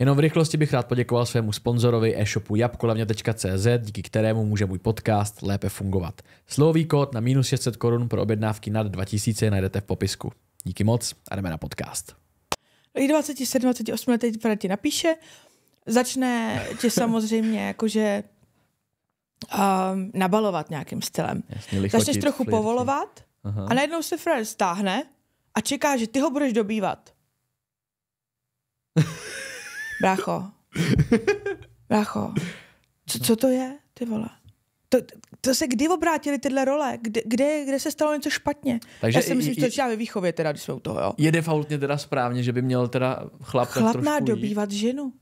Jenom v rychlosti bych rád poděkoval svému sponzorovi e-shopu jabkolevně.cz, díky kterému může můj podcast lépe fungovat. Slový kód na minus 600 korun pro objednávky nad 2000 najdete v popisku. Díky moc a jdeme na podcast. 27, 28 let teď ti napíše, začne tě samozřejmě jakože um, nabalovat nějakým stylem. Jasně, lichotit, Začneš trochu flirty. povolovat Aha. a najednou se Fred stáhne a čeká, že ty ho budeš dobývat. brácho, brácho, co, co to je, ty vole? To, to se kdy obrátili tyhle role? Kde, kde, kde se stalo něco špatně? Takže Já si myslím, že to začíná ve výchově, teda, když jsou toho, jo. Je defaultně teda správně, že by měl teda chlap Chlap má dobývat ženu.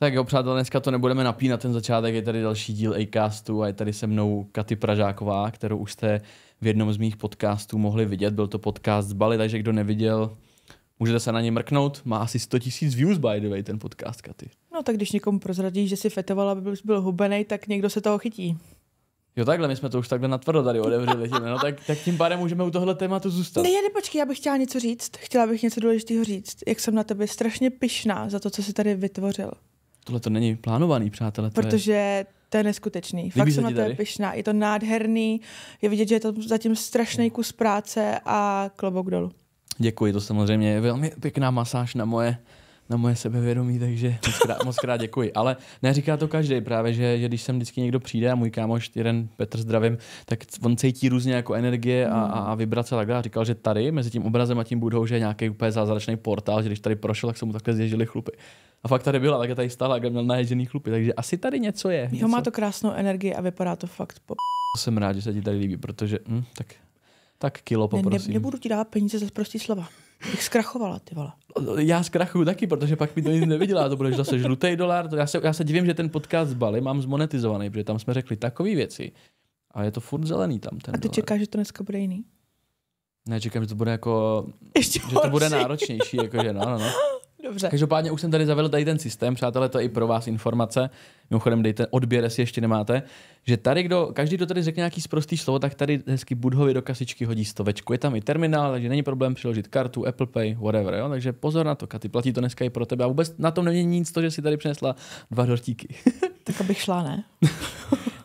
Tak jo, přátelé, dneska to nebudeme napínat, ten začátek je tady další díl Acastu a je tady se mnou Katy Pražáková, kterou už jste v jednom z mých podcastů mohli vidět, byl to podcast z Bali, takže kdo neviděl, můžete se na ně mrknout, má asi 100 000 views by the way ten podcast, Katy. No tak když někomu prozradíš, že si fetovala, aby byl, byl hubenej, tak někdo se toho chytí. Jo takhle, my jsme to už takhle natvrdo tady otevřeli, no tak, tak tím pádem můžeme u tohle tématu zůstat. Ne, ne, počkej, já bych chtěla něco říct, chtěla bych něco důležitého říct, jak jsem na tebe strašně pyšná za to, co jsi tady vytvořil. Tohle to není plánovaný, přátelé. Protože je... to je neskutečný. Líbí Fakt jsem na to je pyšná. Je to nádherný, je vidět, že je to zatím strašný hmm. kus práce a klobouk dolů. Děkuji, to samozřejmě je velmi pěkná masáž na moje na moje sebevědomí, takže moc krát, moc krát děkuji. Ale neříká to každý právě, že, že když sem vždycky někdo přijde a můj kámoš, jeden Petr zdravím, tak on cítí různě jako energie a, a, a vibrace a tak dále. Říkal, že tady mezi tím obrazem a tím budou, že je nějaký úplně zázračný portál, že když tady prošel, tak se mu takhle zježily chlupy. A fakt tady byla, tak tady stála, kde měl naježený chlupy, takže asi tady něco je. Jo, něco. má to krásnou energii a vypadá to fakt po... Jsem rád, že se ti tady líbí, protože hm, tak, tak kilo poprosím. Ne, ne, nebudu ti dát peníze za prostý slova. Jak zkrachovala, ty vole. Já zkrachuju taky, protože pak mi to nic nevydělá, to bude zase žlutý dolar. Já se, já se divím, že ten podcast z Bali mám zmonetizovaný, protože tam jsme řekli takové věci a je to furt zelený tam ten A ty čekáš, že to dneska bude jiný? Ne, čekám, že to bude jako, Ještě že to bude náročnější, jakože no, no, no. Dobře. Každopádně už jsem tady zavedl tady ten systém, přátelé, to je i pro vás informace. Mimochodem dejte odběr, jestli ještě nemáte. Že tady, kdo, každý, kdo tady řekne nějaký sprostý slovo, tak tady hezky budhovi do kasičky hodí stovečku. Je tam i terminál, takže není problém přiložit kartu, Apple Pay, whatever. Jo? Takže pozor na to, Katy, platí to dneska i pro tebe. A vůbec na tom nemění nic to, že si tady přinesla dva dortíky. tak abych šla, ne?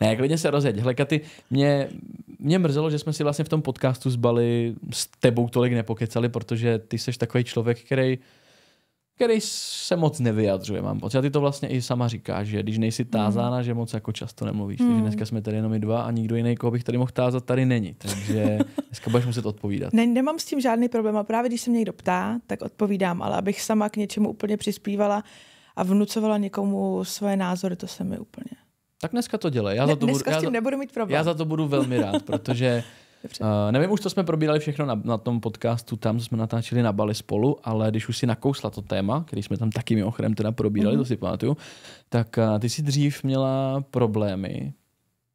ne, klidně se rozjeď. Hele, Katy, mě, mě mrzelo, že jsme si vlastně v tom podcastu zbali s tebou tolik nepokecali, protože ty jsi takový člověk, který který se moc nevyjadřuje, mám pocit. A ty to vlastně i sama říkáš, že když nejsi tázána, mm. že moc jako často nemluvíš. Mm. Takže hmm. dneska jsme tady jenom my dva a nikdo jiný, koho bych tady mohl tázat, tady není. Takže dneska budeš muset odpovídat. Ne, nemám s tím žádný problém a právě když se mě někdo ptá, tak odpovídám, ale abych sama k něčemu úplně přispívala a vnucovala někomu svoje názory, to se mi úplně tak dneska to dělej. Já ne, za to dneska budu, s tím já, nebudu mít problém. Já za to budu velmi rád, protože Dobře. Uh, nevím, už to jsme probírali všechno na, na tom podcastu, tam jsme natáčeli na Bali spolu, ale když už si nakousla to téma, který jsme tam taky mimochodem teda probírali, mm-hmm. to si pamatuju, tak uh, ty si dřív měla problémy,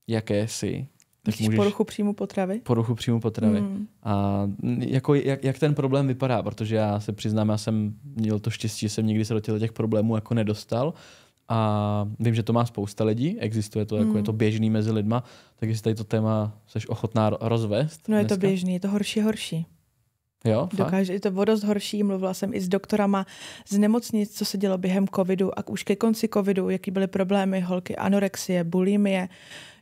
jaké jsi, tak můžeš... poruchu příjmu potravy? Poruchu příjmu potravy. Mm. A jako, jak, jak ten problém vypadá? Protože já se přiznám, já jsem měl to štěstí, že jsem nikdy se do těch problémů jako nedostal. A vím, že to má spousta lidí, existuje to, mm. jako je to hmm. běžný mezi lidma, tak jestli tady to téma jsi ochotná rozvést? No je dneska? to běžný, je to horší horší. Jo, Dokáže, je to o dost horší, mluvila jsem i s doktorama z nemocnic, co se dělo během covidu a už ke konci covidu, jaký byly problémy holky, anorexie, bulimie,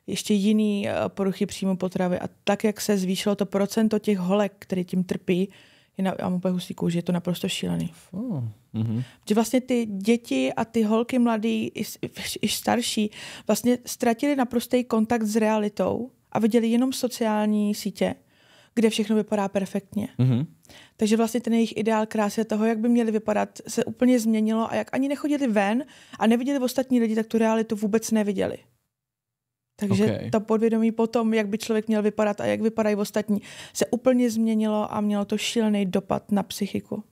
ještě jiný eh, poruchy příjmu potravy a tak, jak se zvýšilo to procento těch holek, které tím trpí, je na, mám úplně husí kůži, je to naprosto šílený. Oh. Mm-hmm. Že vlastně ty děti a ty holky mladý, i, i starší, vlastně ztratili naprostý kontakt s realitou a viděli jenom sociální sítě, kde všechno vypadá perfektně. Mm-hmm. Takže vlastně ten jejich ideál krásy toho, jak by měli vypadat, se úplně změnilo a jak ani nechodili ven a neviděli ostatní lidi, tak tu realitu vůbec neviděli. Takže okay. to podvědomí potom, jak by člověk měl vypadat a jak vypadají ostatní, se úplně změnilo a mělo to šílený dopad na psychiku.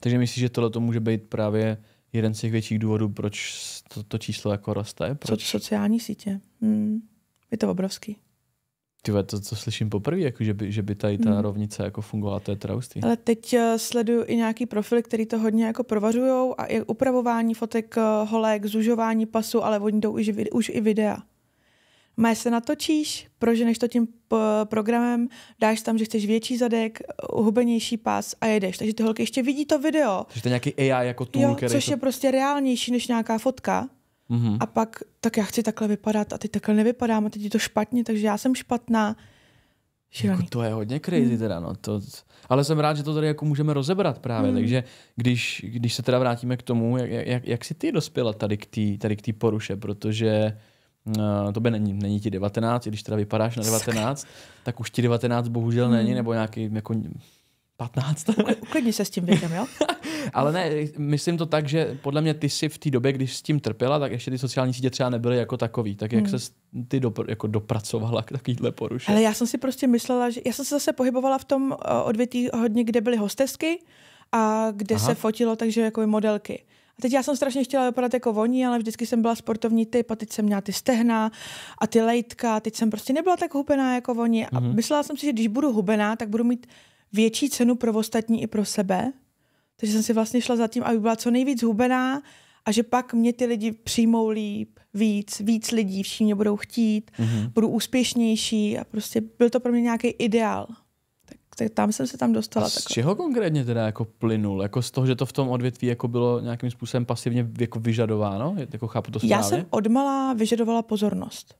Takže myslíš, že tohle to může být právě jeden z těch větších důvodů, proč toto to číslo jako roste? Proč? So, sociální sítě. Hmm. Je to obrovský. Ty to, co slyším poprvé, jako že, by, že by tady ta hmm. rovnice jako fungovala, to je traustý. Ale teď eh, sleduju i nějaký profily, který to hodně jako provařují a i upravování fotek eh, holek, zužování pasu, ale oni jdou už, už i videa. Máš se natočíš, proženeš to tím eh, programem, dáš tam, že chceš větší zadek, hubenější pas a jedeš. Takže ty holky ještě vidí to video. Takže to je nějaký AI jako tool, jo, který což to... je prostě reálnější než nějaká fotka. Mm-hmm. A pak, tak já chci takhle vypadat a ty takhle nevypadám a teď je to špatně, takže já jsem špatná. Jako to je hodně crazy mm. teda, no. To, ale jsem rád, že to tady jako můžeme rozebrat právě, mm. takže když, když se teda vrátíme k tomu, jak, jak, jak jsi ty dospěla tady k té tady k tý poruše, protože Uh, to by není, není ti 19, když teda vypadáš na 19, tak už ti 19 bohužel hmm. není, nebo nějaký jako 15. Uklidni se s tím věkem, jo? Ale ne, myslím to tak, že podle mě ty si v té době, když s tím trpěla, tak ještě ty sociální sítě třeba nebyly jako takový. Tak jak hmm. se ty do, jako dopracovala k takovýhle poruše? Ale já jsem si prostě myslela, že já jsem se zase pohybovala v tom eh, odvětí hodně, kde byly hostesky a kde Aha. se fotilo, takže jako modelky teď já jsem strašně chtěla vypadat jako voní, ale vždycky jsem byla sportovní typ a teď jsem měla ty stehna a ty lejtka. teď jsem prostě nebyla tak hubená jako voní. A mm-hmm. myslela jsem si, že když budu hubená, tak budu mít větší cenu pro ostatní i pro sebe. Takže jsem si vlastně šla za tím, aby byla co nejvíc hubená a že pak mě ty lidi přijmou líp, víc, víc lidí, všichni mě budou chtít, mm-hmm. budu úspěšnější a prostě byl to pro mě nějaký ideál tak tam jsem se tam dostala. A z takhle. čeho konkrétně teda jako plynul? Jako z toho, že to v tom odvětví jako bylo nějakým způsobem pasivně jako vyžadováno? Jako chápu to správně? Já jsem odmala vyžadovala pozornost.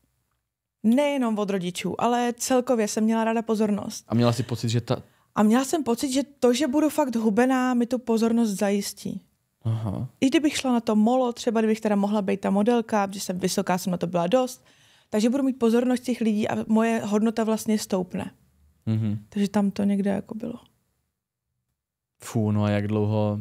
Nejenom od rodičů, ale celkově jsem měla ráda pozornost. A měla si pocit, že ta... A měla jsem pocit, že to, že budu fakt hubená, mi tu pozornost zajistí. Aha. I kdybych šla na to molo, třeba kdybych teda mohla být ta modelka, protože jsem vysoká, jsem na to byla dost, takže budu mít pozornost těch lidí a moje hodnota vlastně stoupne. Mm-hmm. Takže tam to někde jako bylo. Fú, no a jak dlouho,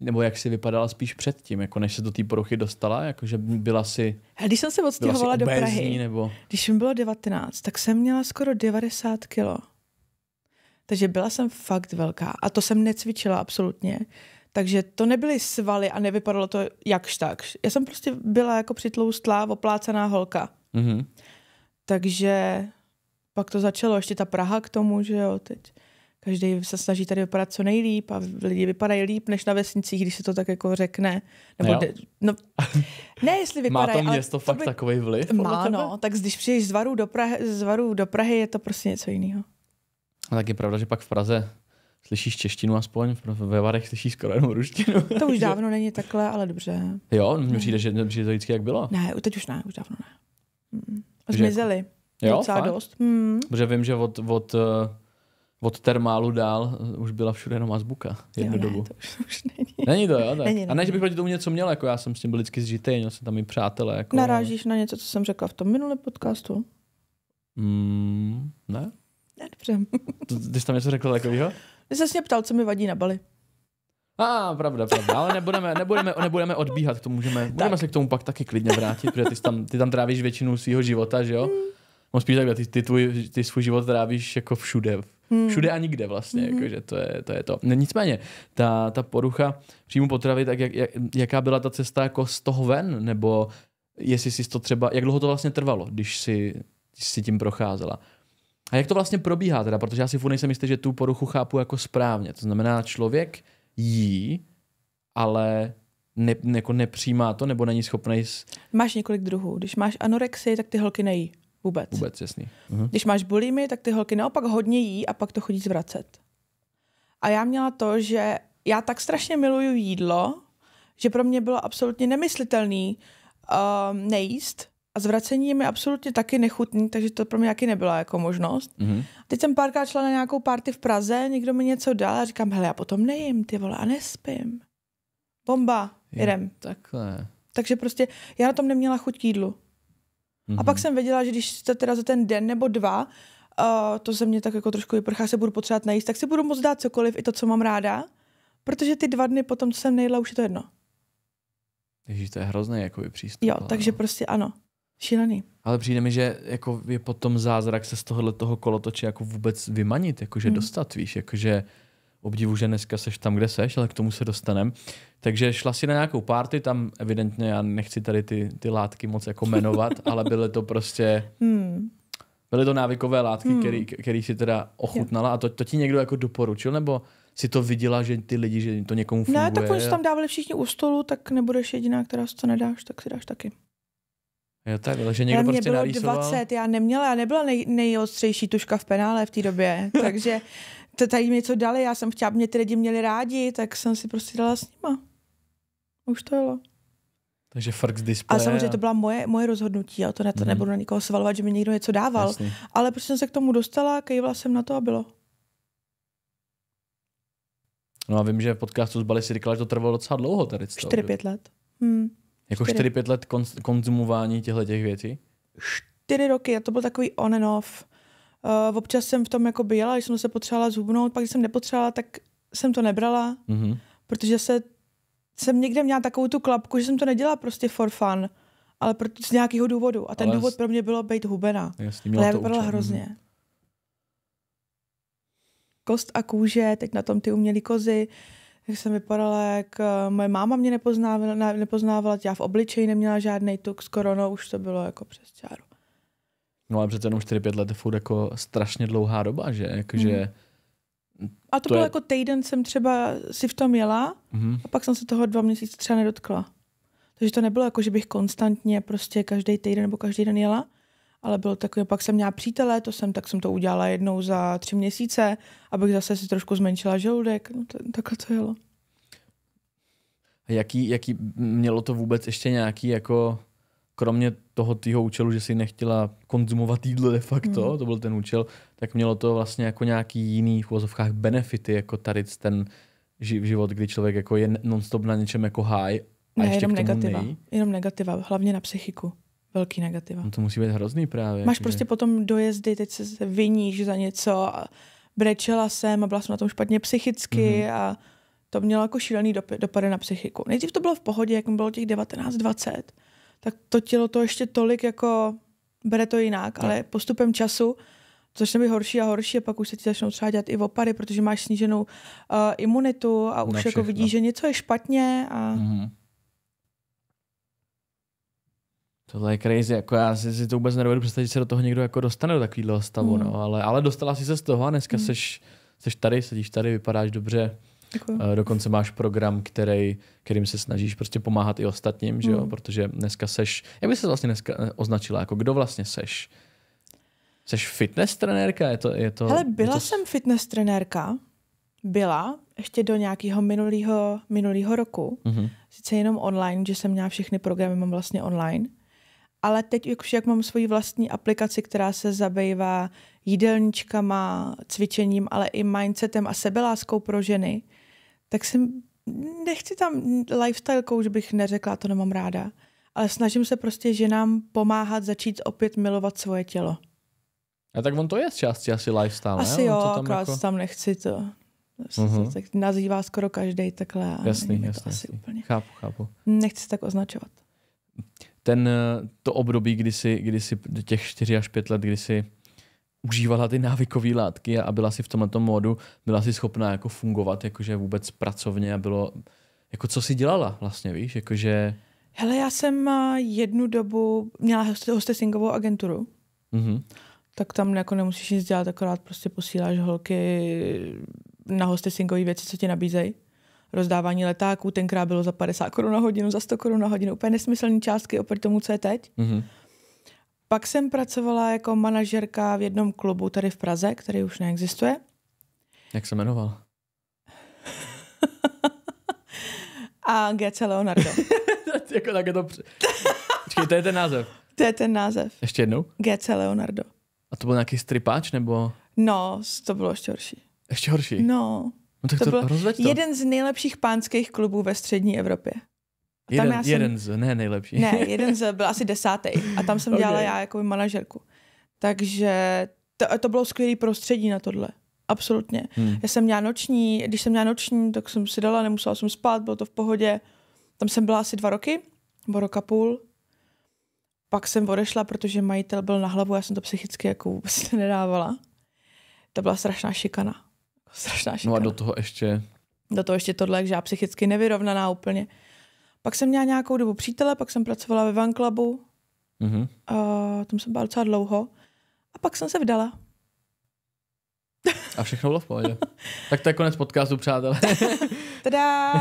nebo jak si vypadala spíš předtím, jako než se do té poruchy dostala, jakože byla si když jsem se odstěhovala do Prahy, nebo... když mi bylo 19, tak jsem měla skoro 90 kilo. Takže byla jsem fakt velká a to jsem necvičila absolutně. Takže to nebyly svaly a nevypadalo to jakž tak. Já jsem prostě byla jako přitloustlá, oplácená holka. Mm-hmm. Takže pak to začalo, ještě ta Praha k tomu, že jo, teď každý se snaží tady vypadat co nejlíp a lidi vypadají líp než na vesnicích, když se to tak jako řekne. Nebo ne, de, no, ne jestli vypadají. Má to město fakt to by, takový vliv? Má, no. Tak když přijdeš z Varu, do Prahy, z Varu do Prahy, je to prostě něco jiného. A no, tak je pravda, že pak v Praze slyšíš češtinu aspoň, ve Varech slyšíš skoro jenom ruštinu. To už dávno není takhle, ale dobře. Jo, mně přijde, že, že to vždycky jak bylo. Ne, teď už ne, už dávno ne. Mm. Zmizeli. Jako... Jo, docela fakt? dost. Hmm. Protože vím, že od, od, eh, od termálu dál eh, už byla všude jenom azbuka jednu jo, ne, dobu. To už, už není. není to, jo? Tak. Není, není. A ne, že bych proti tomu něco měl, jako já jsem s tím byl vždycky zžitý, měl jsem tam i přátelé. Jako... Narážíš na něco, co jsem řekla v tom minulém podcastu? Hmm, ne. Ne, dobře. Ty jsi tam něco řekl takového? Ty jsi se ptal, co mi vadí na Bali. A, ah, pravda, pravda. Ale nebudeme, nebudeme, nebudeme odbíhat, to můžeme, můžeme se k tomu pak taky klidně vrátit, protože ty tam, ty tam trávíš většinu svého života, že jo? Mm. On spíš tak, ty, ty, tvůj, ty svůj život trávíš jako všude. Hmm. Všude a nikde vlastně, hmm. jakože to je, to je to. Nicméně, ta, ta porucha příjmu potravy, tak jak, jak, jaká byla ta cesta jako z toho ven, nebo jestli jsi to třeba, jak dlouho to vlastně trvalo, když si když tím procházela? A jak to vlastně probíhá teda, protože já si furt nejsem jistý, že tu poruchu chápu jako správně. To znamená, člověk jí, ale ne, jako nepřijímá to, nebo není schopný... Máš několik druhů. Když máš anorexii, tak ty holky nejí. Vůbec. Vůbec, jasný. uh Když máš bulimy, tak ty holky naopak hodně jí a pak to chodí zvracet. A já měla to, že já tak strašně miluju jídlo, že pro mě bylo absolutně nemyslitelný um, nejíst a zvracení je mi absolutně taky nechutný, takže to pro mě taky nebyla jako možnost. mm Teď jsem párkrát šla na nějakou party v Praze, někdo mi něco dal a říkám, hele, já potom nejím, ty vole, a nespím. Bomba, jdem. Takhle. Takže prostě já na tom neměla chuť k jídlu. Mm-hmm. A mhm. pak jsem věděla, že když se teda za ten den nebo dva, uh, to se mě tak jako trošku vyprchá, se budu potřebovat najíst, tak si budu moct dát cokoliv, i to, co mám ráda, protože ty dva dny potom, co jsem nejedla, už je to jedno. Ježíš, to je hrozný jako přístup. Jo, ale... takže no. prostě ano. Šílený. Ale přijde mi, že jako je potom zázrak se z tohohle toho kolotoče jako vůbec vymanit, jakože hmm. dostat, víš, jakože obdivu, že dneska seš tam, kde seš, ale k tomu se dostaneme. Takže šla si na nějakou party, tam evidentně já nechci tady ty, ty látky moc jako jmenovat, ale byly to prostě... Hmm. Byly to návykové látky, hmm. který, který si teda ochutnala a to, to ti někdo jako doporučil, nebo si to viděla, že ty lidi, že to někomu funguje? Ne, tak oni tam dávali všichni u stolu, tak nebudeš jediná, která si to nedáš, tak si dáš taky. Jo, tak, ale že někdo prostě mě prostě bylo narýsoval. 20, já neměla, já nebyla nej, nejostřejší tuška v penále v té době, takže to tady mi něco dali, já jsem chtěla, mě ty lidi měli rádi, tak jsem si prostě dala s nima. Už to jelo. Takže fakt z displeje. A samozřejmě to byla moje, moje rozhodnutí, a to, ne, to hmm. nebudu na nikoho svalovat, že mi někdo něco dával. Jasně. Ale prostě jsem se k tomu dostala, kejvala jsem na to a bylo. No a vím, že v podcastu z Bali si říkala, že to trvalo docela dlouho tady. 4-5 let. Hmm. Jako 4-5 let konzumování těchto těch věcí? 4 roky a to byl takový on and off. Uh, občas jsem v tom jako byla, když jsem se potřebovala zhubnout, pak když jsem nepotřebovala, tak jsem to nebrala, mm-hmm. protože se jsem někde měla takovou tu klapku, že jsem to nedělala prostě for fun, ale pro, z nějakého důvodu. A ten ale důvod pro mě bylo být hubená. Jasně, ale já vypadala mhm. hrozně. Mm-hmm. Kost a kůže, teď na tom ty umělý kozy, jak jsem vypadala, jak eh, moje máma mě nepoznávala, nepoznávala, já v obličeji neměla žádný tuk s koronou, už to bylo jako přes čáru. No ale přece jenom 4-5 let je furt jako strašně dlouhá doba, že? Jakože... Hmm. A to, to bylo je... jako týden jsem třeba si v tom jela mm-hmm. a pak jsem se toho dva měsíce třeba nedotkla. Takže to nebylo jako, že bych konstantně prostě každý týden nebo každý den jela, ale bylo takové, pak jsem měla přítele, to jsem, tak jsem to udělala jednou za tři měsíce, abych zase si trošku zmenšila žaludek, no to, takhle to jelo. jaký, jaký, mělo to vůbec ještě nějaký jako kromě toho týho účelu, že si nechtěla konzumovat jídlo de facto, mm. to byl ten účel, tak mělo to vlastně jako nějaký jiný v uvozovkách benefity, jako tady ten život, kdy člověk jako je nonstop na něčem jako high a ne, ještě jenom k tomu negativa. Nej. Jenom negativa, hlavně na psychiku. Velký negativa. No to musí být hrozný právě. Máš že... prostě potom dojezdy, teď se viníš za něco a brečela jsem a byla jsem na tom špatně psychicky mm-hmm. a to mělo jako šílený dopady na psychiku. Nejdřív to bylo v pohodě, jak mi bylo těch 19-20, tak to tělo to ještě tolik jako bere to jinak, no. ale postupem času to začne být horší a horší a pak už se ti začnou třeba dělat i opady, protože máš sníženou uh, imunitu a už jako vidíš, že něco je špatně a... Mm-hmm. Tohle je crazy, jako já si, si to vůbec nedovedu představit, že se do toho někdo jako dostane do takového stavu, mm. no, ale, ale dostala jsi se z toho a dneska mm. seš, seš tady, sedíš tady, vypadáš dobře, Děkuji. Eh, dokonce máš program, který, kterým se snažíš prostě pomáhat i ostatním, hmm. že jo? Hmm. protože dneska seš, jak by se vlastně dneska eh, označila, jako kdo vlastně seš? Seš fitness trenérka? Je to, je to, Hele, byla je to... jsem fitness trenérka, byla, ještě do nějakého minulého, minulého roku, mm-hmm. sice jenom online, že jsem měla všechny programy, mám vlastně online, ale teď už jak mám svoji vlastní aplikaci, která se zabývá jídelníčkama, cvičením, ale i mindsetem a sebeláskou pro ženy, tak jsem, nechci tam lifestyle coach bych neřekla, to nemám ráda, ale snažím se prostě ženám pomáhat začít opět milovat svoje tělo. A tak on to je z části asi lifestyle, Asi ne? jo, to tam akorát jako... tam nechci to. Uh-huh. Mhm. Tak nazývá skoro každý takhle. Jasný, jasný. To asi Úplně. Chápu, chápu. Nechci tak označovat. Ten, eh, to období, kdy si, kdy si těch 4 až 5 let, kdy si užívala ty návykové látky a byla si v tomhle módu, byla si schopná jako fungovat, jakože vůbec pracovně a bylo, jako co si dělala vlastně, víš, jakože... Hele, já jsem eh, jednu dobu měla hostessingovou agenturu, mm-hmm. tak tam jako nemusíš nic dělat, akorát prostě posíláš holky na hostessingové věci, co ti nabízejí rozdávání letáků, tenkrát bylo za 50 korun na hodinu, za 100 korun na hodinu, úplně nesmyslný částky oproti tomu, co je teď. Mm-hmm. Pak jsem pracovala jako manažerka v jednom klubu tady v Praze, který už neexistuje. Jak se jmenoval? A GC Leonardo. jako tak je to... Počkej, to je ten název. To je ten název. Ještě jednou? GC Leonardo. A to byl nějaký stripáč, nebo? No, to bylo ještě horší. Ještě horší? No. No tak to, to byl to. jeden z nejlepších pánských klubů ve střední Evropě. A tam jeden, já jsem, jeden z, ne nejlepší. Ne, jeden z, byl asi desátý. A tam jsem okay. dělala já jako manažerku. Takže to, to bylo skvělé prostředí na tohle. Absolutně. Hmm. Já jsem měla noční, když jsem měla noční, tak jsem si dala, nemusela jsem spát, bylo to v pohodě. Tam jsem byla asi dva roky, nebo roka půl. Pak jsem odešla, protože majitel byl na hlavu, já jsem to psychicky jako vůbec nedávala. To byla strašná šikana. Jako strašná šikana. No a do toho ještě... Do toho ještě tohle, že já psychicky nevyrovnaná úplně. Pak jsem měla nějakou dobu přítele, pak jsem pracovala ve Van Clubu, mm-hmm. A tam jsem byla docela dlouho. A pak jsem se vdala. A všechno bylo v pohodě. tak to je konec podcastu, přátelé. Tada!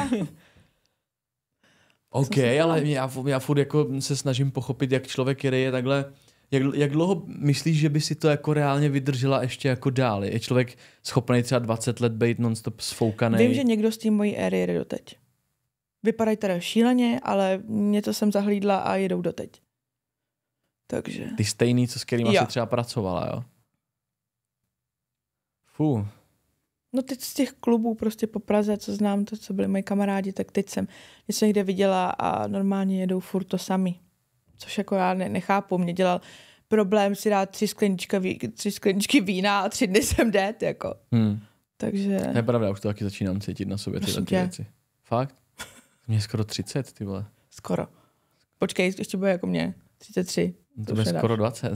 OK, ale já, já furt jako se snažím pochopit, jak člověk, který je takhle jak, jak dlouho myslíš, že by si to jako reálně vydržela ještě jako dál? Je člověk schopný třeba 20 let být nonstop sfoukaný? Vím, že někdo z té mojí éry jede doteď. Vypadají teda šíleně, ale něco jsem zahlídla a jedou doteď. Takže. Ty stejný, co s kterým jsi třeba pracovala, jo? Fú. No teď z těch klubů prostě po Praze, co znám, to, co byli moji kamarádi, tak teď jsem něco někde viděla a normálně jedou furt to sami. Což jako já ne, nechápu, mě dělal problém si dát tři skleničky, tři skleničky vína a tři dny jsem det, jako. Hmm. Takže... To je pravda, už to taky začínám cítit na sobě tyhle ty věci. Fakt? Mně skoro 30, ty vole. Skoro. Počkej, ještě bude jako mě. 33. No to, to bude skoro 20.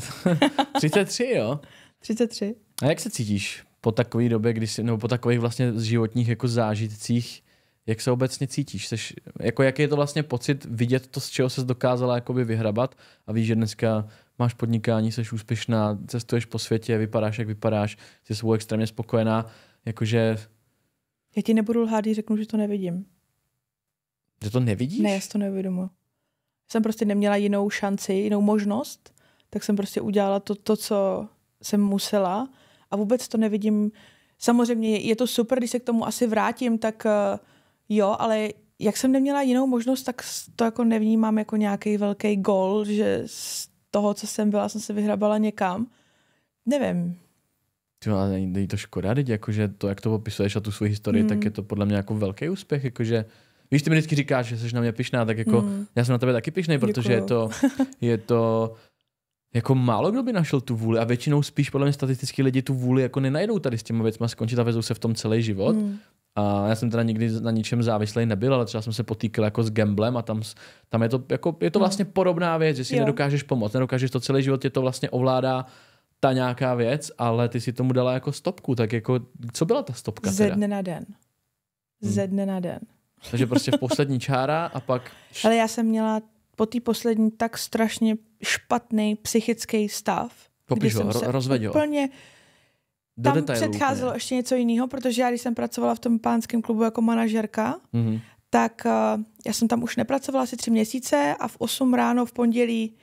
33, jo? 33. A jak se cítíš po takové době, když jsi, nebo po takových vlastně životních jako zážitcích, jak se obecně cítíš? Seš, jako jaký je to vlastně pocit vidět to, z čeho se dokázala jakoby vyhrabat a víš, že dneska máš podnikání, jsi úspěšná, cestuješ po světě, vypadáš, jak vypadáš, jsi svou extrémně spokojená, jakože... Já ti nebudu lhát, řeknu, že to nevidím. Že to nevidíš? Ne, já si to neuvědomuji. Jsem prostě neměla jinou šanci, jinou možnost, tak jsem prostě udělala to, to co jsem musela a vůbec to nevidím. Samozřejmě je, je to super, když se k tomu asi vrátím, tak uh, jo, ale jak jsem neměla jinou možnost, tak to jako nevnímám jako nějaký velký gol, že z toho, co jsem byla, jsem se vyhrabala někam. Nevím. Jo, ale není to škoda, teď jakože to, jak to popisuješ a tu svou historii, mm. tak hmm. je to podle mě jako velký úspěch, jakože Víš, ty mi vždycky říkáš, že jsi na mě pišná, tak jako mm. já jsem na tebe taky pišnej, protože je to, je to jako málo kdo by našel tu vůli a většinou spíš podle mě statisticky lidi tu vůli jako nenajdou tady s těma věcma, skončit a vezou se v tom celý život. Mm. A já jsem teda nikdy na ničem závislý nebyl, ale třeba jsem se potýkal jako s gamblem a tam, tam je, to, jako, je to mm. vlastně podobná věc, že si jo. nedokážeš pomoct, nedokážeš to celý život, tě to vlastně ovládá ta nějaká věc, ale ty si tomu dala jako stopku, tak jako co byla ta stopka Ze dne na den. Hmm. Ze dne na den. Takže prostě v poslední čára a pak... Ale já jsem měla po té poslední tak strašně špatný psychický stav. Popiš ho, ro- rozveď ho. Úplně do tam předcházelo úplně. ještě něco jiného, protože já, když jsem pracovala v tom pánském klubu jako manažerka, mm-hmm. tak uh, já jsem tam už nepracovala asi tři měsíce a v 8 ráno v pondělí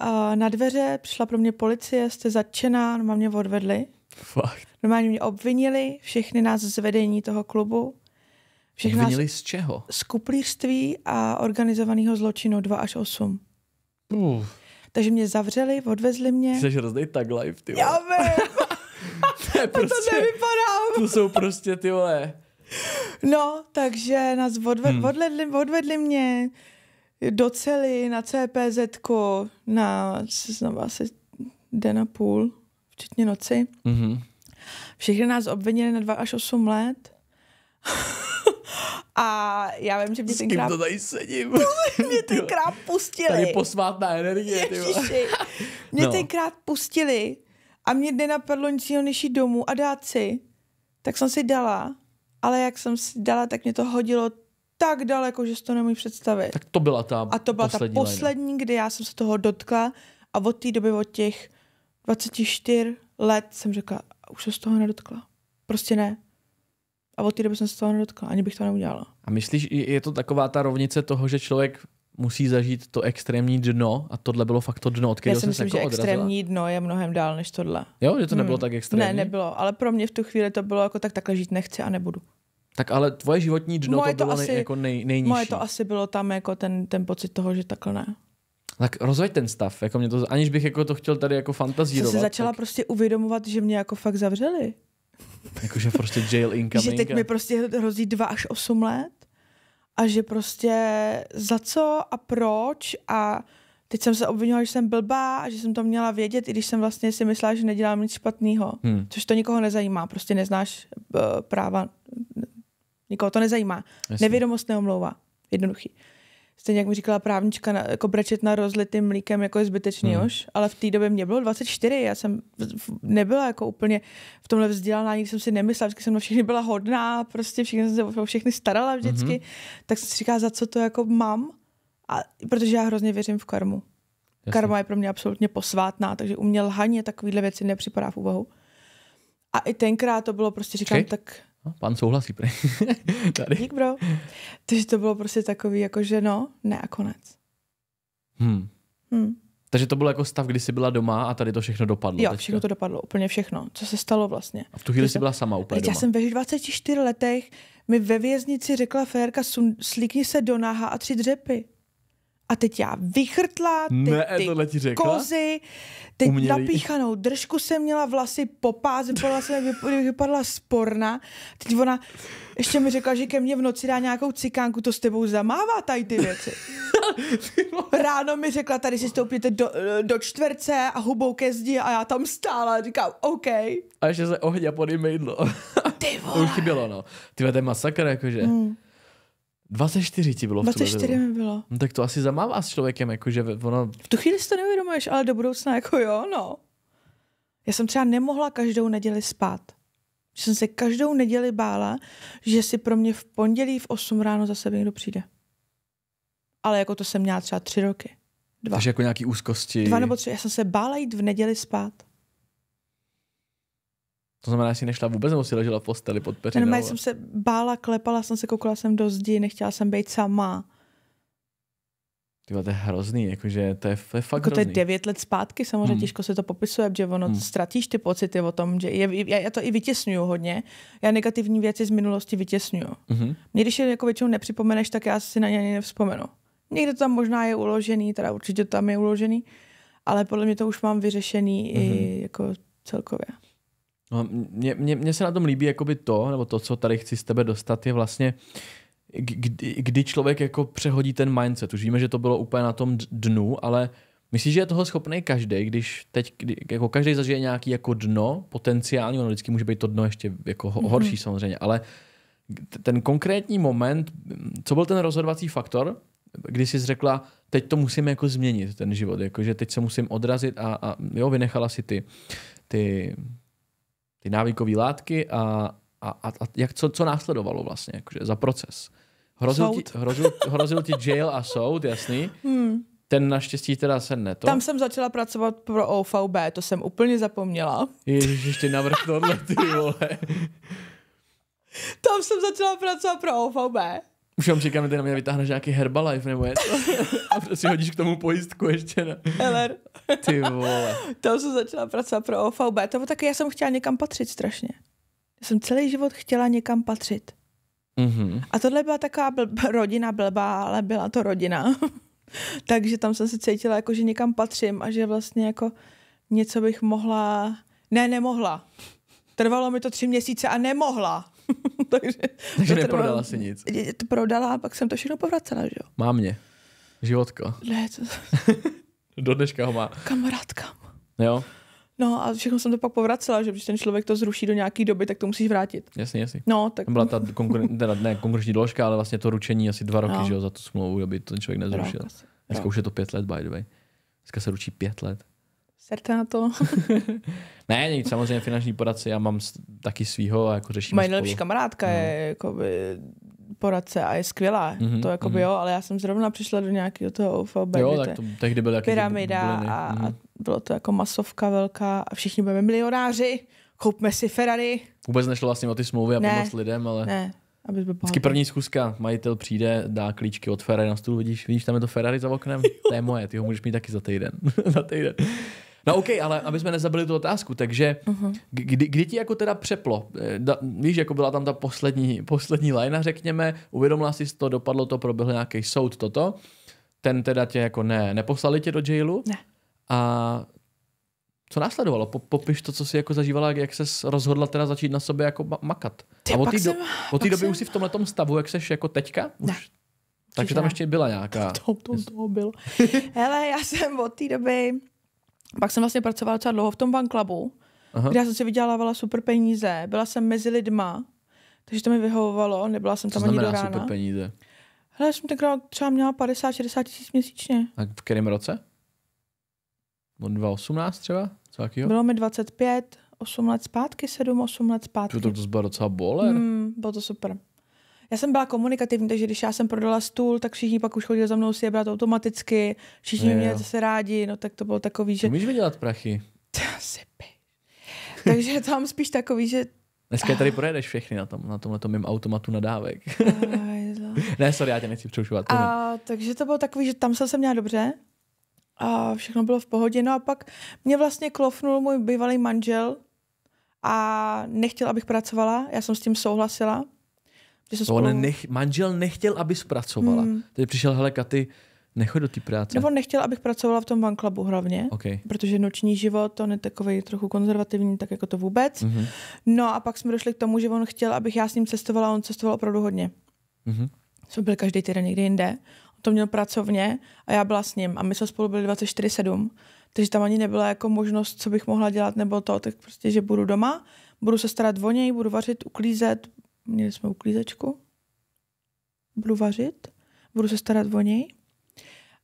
uh, na dveře přišla pro mě policie, jste zatčená, no mě odvedli. Fakt. Normálně mě obvinili, všechny nás z vedení toho klubu. Všech Vinili z čeho? Z kuplířství a organizovaného zločinu 2 až 8. Uf. Takže mě zavřeli, odvezli mě. Jsi rozdej tak live, ty Já vím. to, je prostě, to nevypadám. to jsou prostě ty vole. No, takže nás odve, hmm. odvedli, odvedli mě do cely na CPZ na znovu asi den a půl, včetně noci. Mm-hmm. Všichni nás obvinili na 2 až 8 let. A já vím, že mě tenkrát... S kým to tady sedím? mě tenkrát pustili. Tady posvátná energie. Ježiši. Mě no. tenkrát pustili a mě nenapadlo nic jiného, než jít domů a dát si. Tak jsem si dala, ale jak jsem si dala, tak mě to hodilo tak daleko, že si to nemůžu představit. Tak to byla ta A to byla poslední ta poslední, léna. kdy já jsem se toho dotkla a od té doby, od těch 24 let jsem řekla, už se z toho nedotkla. Prostě ne. A od té doby jsem se toho nedotkla, ani bych to neudělala. A myslíš, je to taková ta rovnice toho, že člověk musí zažít to extrémní dno a tohle bylo fakt to dno, od kterého jsem se myslím, jako že odrazila. extrémní dno je mnohem dál než tohle. Jo, že to hmm. nebylo hmm. tak extrémní? Ne, nebylo, ale pro mě v tu chvíli to bylo jako tak takhle žít nechci a nebudu. Tak ale tvoje životní dno moje to bylo to asi, nej, jako nej, nejnižší. Moje to asi bylo tam jako ten, ten pocit toho, že takhle ne. Tak rozveď ten stav, jako mě to, aniž bych jako to chtěl tady jako fantazírovat. Jsem si začala tak... prostě uvědomovat, že mě jako fakt zavřeli. Jakože prostě jail incoming. že teď mi prostě hrozí 2 až 8 let a že prostě za co a proč a teď jsem se obvinila, že jsem blbá a že jsem to měla vědět, i když jsem vlastně si myslela, že nedělám nic špatného, hmm. což to nikoho nezajímá, prostě neznáš uh, práva, nikoho to nezajímá. Jasně. Nevědomost neomlouvá, jednoduchý. Uh, stejně jak mi říkala právnička, na, jako brečet na rozlitým mlíkem jako je zbytečný hmm. už, ale v té době mě bylo 24, já jsem nebyla jako úplně v tomhle vzdělaná, nikdy jsem si nemyslela, vždycky jsem na všechny byla hodná, prostě všechny jsem se o všechny starala vždycky, hmm. tak jsem si říkala, za co to jako mám, a, protože já hrozně věřím v karmu. Jasně. Karma je pro mě absolutně posvátná, takže u mě lhaně takovýhle věci nepřipadá v úvahu. A i tenkrát to bylo prostě, říkám, Kej? tak No, pan souhlasí. Tady. Dík, bro. Takže to bylo prostě takový, jako že no, ne a konec. Hmm. Hmm. Takže to byl jako stav, kdy jsi byla doma a tady to všechno dopadlo. Jo, teďka. všechno to dopadlo, úplně všechno. Co se stalo vlastně? A v tu chvíli jsi byla sama úplně doma. Já jsem ve 24 letech mi ve věznici řekla Férka, slíkni se do náha a tři dřepy a teď já vychrtla, ty, ne, ty tohle ti řekla? kozy, teď Umělý. napíchanou držku jsem měla vlasy popás, vypadala jsem, vypadala sporna. Teď ona ještě mi řekla, že ke mně v noci dá nějakou cikánku, to s tebou zamává tady ty věci. Ráno mi řekla, tady si stoupíte do, do čtverce a hubou ke zdi a já tam stála a říkám, OK. A že se ohně pod jídlo. Ty vole. To už chybělo, no. Ty to je masakr, jakože. Hmm. 24 ti bylo 24 v mi bylo. No, tak to asi zamává s člověkem, jakože ono... V tu chvíli si to neuvědomuješ, ale do budoucna jako jo, no. Já jsem třeba nemohla každou neděli spát. Že jsem se každou neděli bála, že si pro mě v pondělí v 8 ráno za sebe někdo přijde. Ale jako to jsem měla třeba tři roky. Dva. Takže jako nějaký úzkosti. Dva nebo tři. Já jsem se bála jít v neděli spát. To znamená, že jsi nešla vůbec, nebo si ležela v posteli pod peřinou? Normálně jsem se bála, klepala jsem se, koukala jsem do zdi, nechtěla jsem být sama. Ty to je hrozný, jakože to je, to je fakt jako hrozný. to je devět let zpátky, samozřejmě hmm. těžko se to popisuje, že ono hmm. ztratíš ty pocity o tom, že je, já, já to i vytěsňuju hodně, já negativní věci z minulosti vytěsňuju. Hmm. Mě když je jako většinou nepřipomeneš, tak já si na ně ani nevzpomenu. Někde to tam možná je uložený, teda určitě tam je uložený, ale podle mě to už mám vyřešený hmm. i mhm. jako celkově. No, mně, mně, mně se na tom líbí jakoby to, nebo to, co tady chci z tebe dostat, je vlastně, kdy, kdy člověk jako přehodí ten mindset. Už víme, že to bylo úplně na tom dnu, ale myslíš, že je toho schopný každý, když teď kdy, jako každý zažije nějaký jako dno, potenciální, ono vždycky může být to dno ještě jako mhm. horší mm-hmm. samozřejmě, ale ten konkrétní moment, co byl ten rozhodovací faktor, kdy jsi řekla, teď to musím jako změnit, ten život, jako, že teď se musím odrazit a, a jo, vynechala si ty, ty ty návykové látky a, a, a, a jak, co, co následovalo vlastně jakože za proces. Hrozil soud. ti, hrozil, hrozil ti jail a soud, jasný. Hmm. Ten naštěstí teda se neto. Tam jsem začala pracovat pro OVB, to jsem úplně zapomněla. Ježiš, ještě navrh tohle, ty vole. Tam jsem začala pracovat pro OVB. Už okamžitě mi ty na mě vytáhneš nějaký Herbalife nebo něco. A prostě hodíš k tomu pojistku ještě. Na... Heller. Ty vole. už jsem začala pracovat pro OVB. To bylo taky, já jsem chtěla někam patřit strašně. Já jsem celý život chtěla někam patřit. Mm-hmm. A tohle byla taková blb, rodina blbá, ale byla to rodina. Takže tam jsem se cítila, jako, že někam patřím a že vlastně jako něco bych mohla... Ne, nemohla. Trvalo mi to tři měsíce a nemohla. takže takže neprodala mám, si nic. To prodala a pak jsem to všechno povracela, že jo? Má mě. Životko. Ne, to... Do dneška ho má. Kamarádka. Jo. No a všechno jsem to pak povracela, že když ten člověk to zruší do nějaké doby, tak to musíš vrátit. Jasně, jasně. No, tak... Byla ta konkurenční, teda ne konkurenční doložka, ale vlastně to ručení asi dva roky, no. že jo, za tu smlouvu, aby to ten člověk nezrušil. Dneska už je to pět let, by the way. Dneska se ručí pět let. Serte na to. ne, nic, samozřejmě finanční poradce, já mám taky svýho a jako řeším Moje nejlepší kamarádka mm. je mhm. jakoby poradce a je skvělá, mm-hmm, to jako mm-hmm. jo, ale já jsem zrovna přišla do nějakého toho UFOB, jo, tak to, tehdy byl pyramida byl, a, mm-hmm. a mhm. bylo to jako masovka velká a všichni budeme milionáři, koupme si Ferrari. Vůbec nešlo vlastně o ty smlouvy a ne, pomoct lidem, ale... Ne, aby byl Vždycky první zkuska, majitel přijde, dá klíčky od Ferrari na stůl, vidíš, vidíš, tam je to Ferrari za oknem, to je moje, ty ho můžeš mít taky za týden. za týden. No OK, ale aby jsme nezabili tu otázku, takže uh-huh. kdy, kdy ti jako teda přeplo? Eh, da, víš, jako byla tam ta poslední, poslední lajna, řekněme, uvědomila jsi to, dopadlo to, proběhl nějaký soud, toto. Ten teda tě jako ne, neposlali tě do jailu? Ne. A co následovalo? Popiš to, co jsi jako zažívala, jak se rozhodla teda začít na sobě jako makat. Ty, a od té do, jsem... doby už jsi v tomhle stavu, jak seš jako teďka? Už? Ne. Takže tam ještě byla nějaká. To, to, to bylo. Hele, já jsem od té doby pak jsem vlastně pracovala docela dlouho v tom banklabu, Clubu, kde já jsem si vydělávala super peníze, byla jsem mezi lidma, takže to mi vyhovovalo, nebyla jsem Co tam ani do rána. super peníze? Hele, jsem tenkrát třeba měla 50-60 tisíc měsíčně. A v kterém roce? Od 2018 třeba? Co jakýho? Bylo mi 25, 8 let zpátky, 7-8 let zpátky. To, to, to byla docela boler. Hmm, bylo to super já jsem byla komunikativní, takže když já jsem prodala stůl, tak všichni pak už chodili za mnou si je brát automaticky, všichni je, mě zase rádi, no tak to bylo takový, že... Můžeš vydělat prachy? Sypy. takže tam spíš takový, že... Dneska tady ah. projedeš všechny na, tom, na tomhle mým automatu na dávek. ne, sorry, já tě nechci přerušovat. A, takže to bylo takový, že tam jsem se měla dobře, a všechno bylo v pohodě. No a pak mě vlastně klofnul můj bývalý manžel a nechtěl, abych pracovala. Já jsem s tím souhlasila, že se no, spolu... On nech, manžel nechtěl, aby pracovala. Hmm. Teď přišel, hele, Katy, Nechod do té práce. Nebo nechtěl, abych pracovala v tom van hlavně, okay. protože noční život, on je takový trochu konzervativní, tak jako to vůbec. Mm-hmm. No a pak jsme došli k tomu, že on chtěl, abych já s ním cestovala, on cestoval opravdu hodně. Mm-hmm. Jsme byli každý týden někde jinde. On to měl pracovně a já byla s ním a my jsme spolu byli 24-7, takže tam ani nebyla jako možnost, co bych mohla dělat nebo to, tak prostě, že budu doma, budu se starat o něj, budu vařit, uklízet, měli jsme uklízečku, budu vařit, budu se starat o něj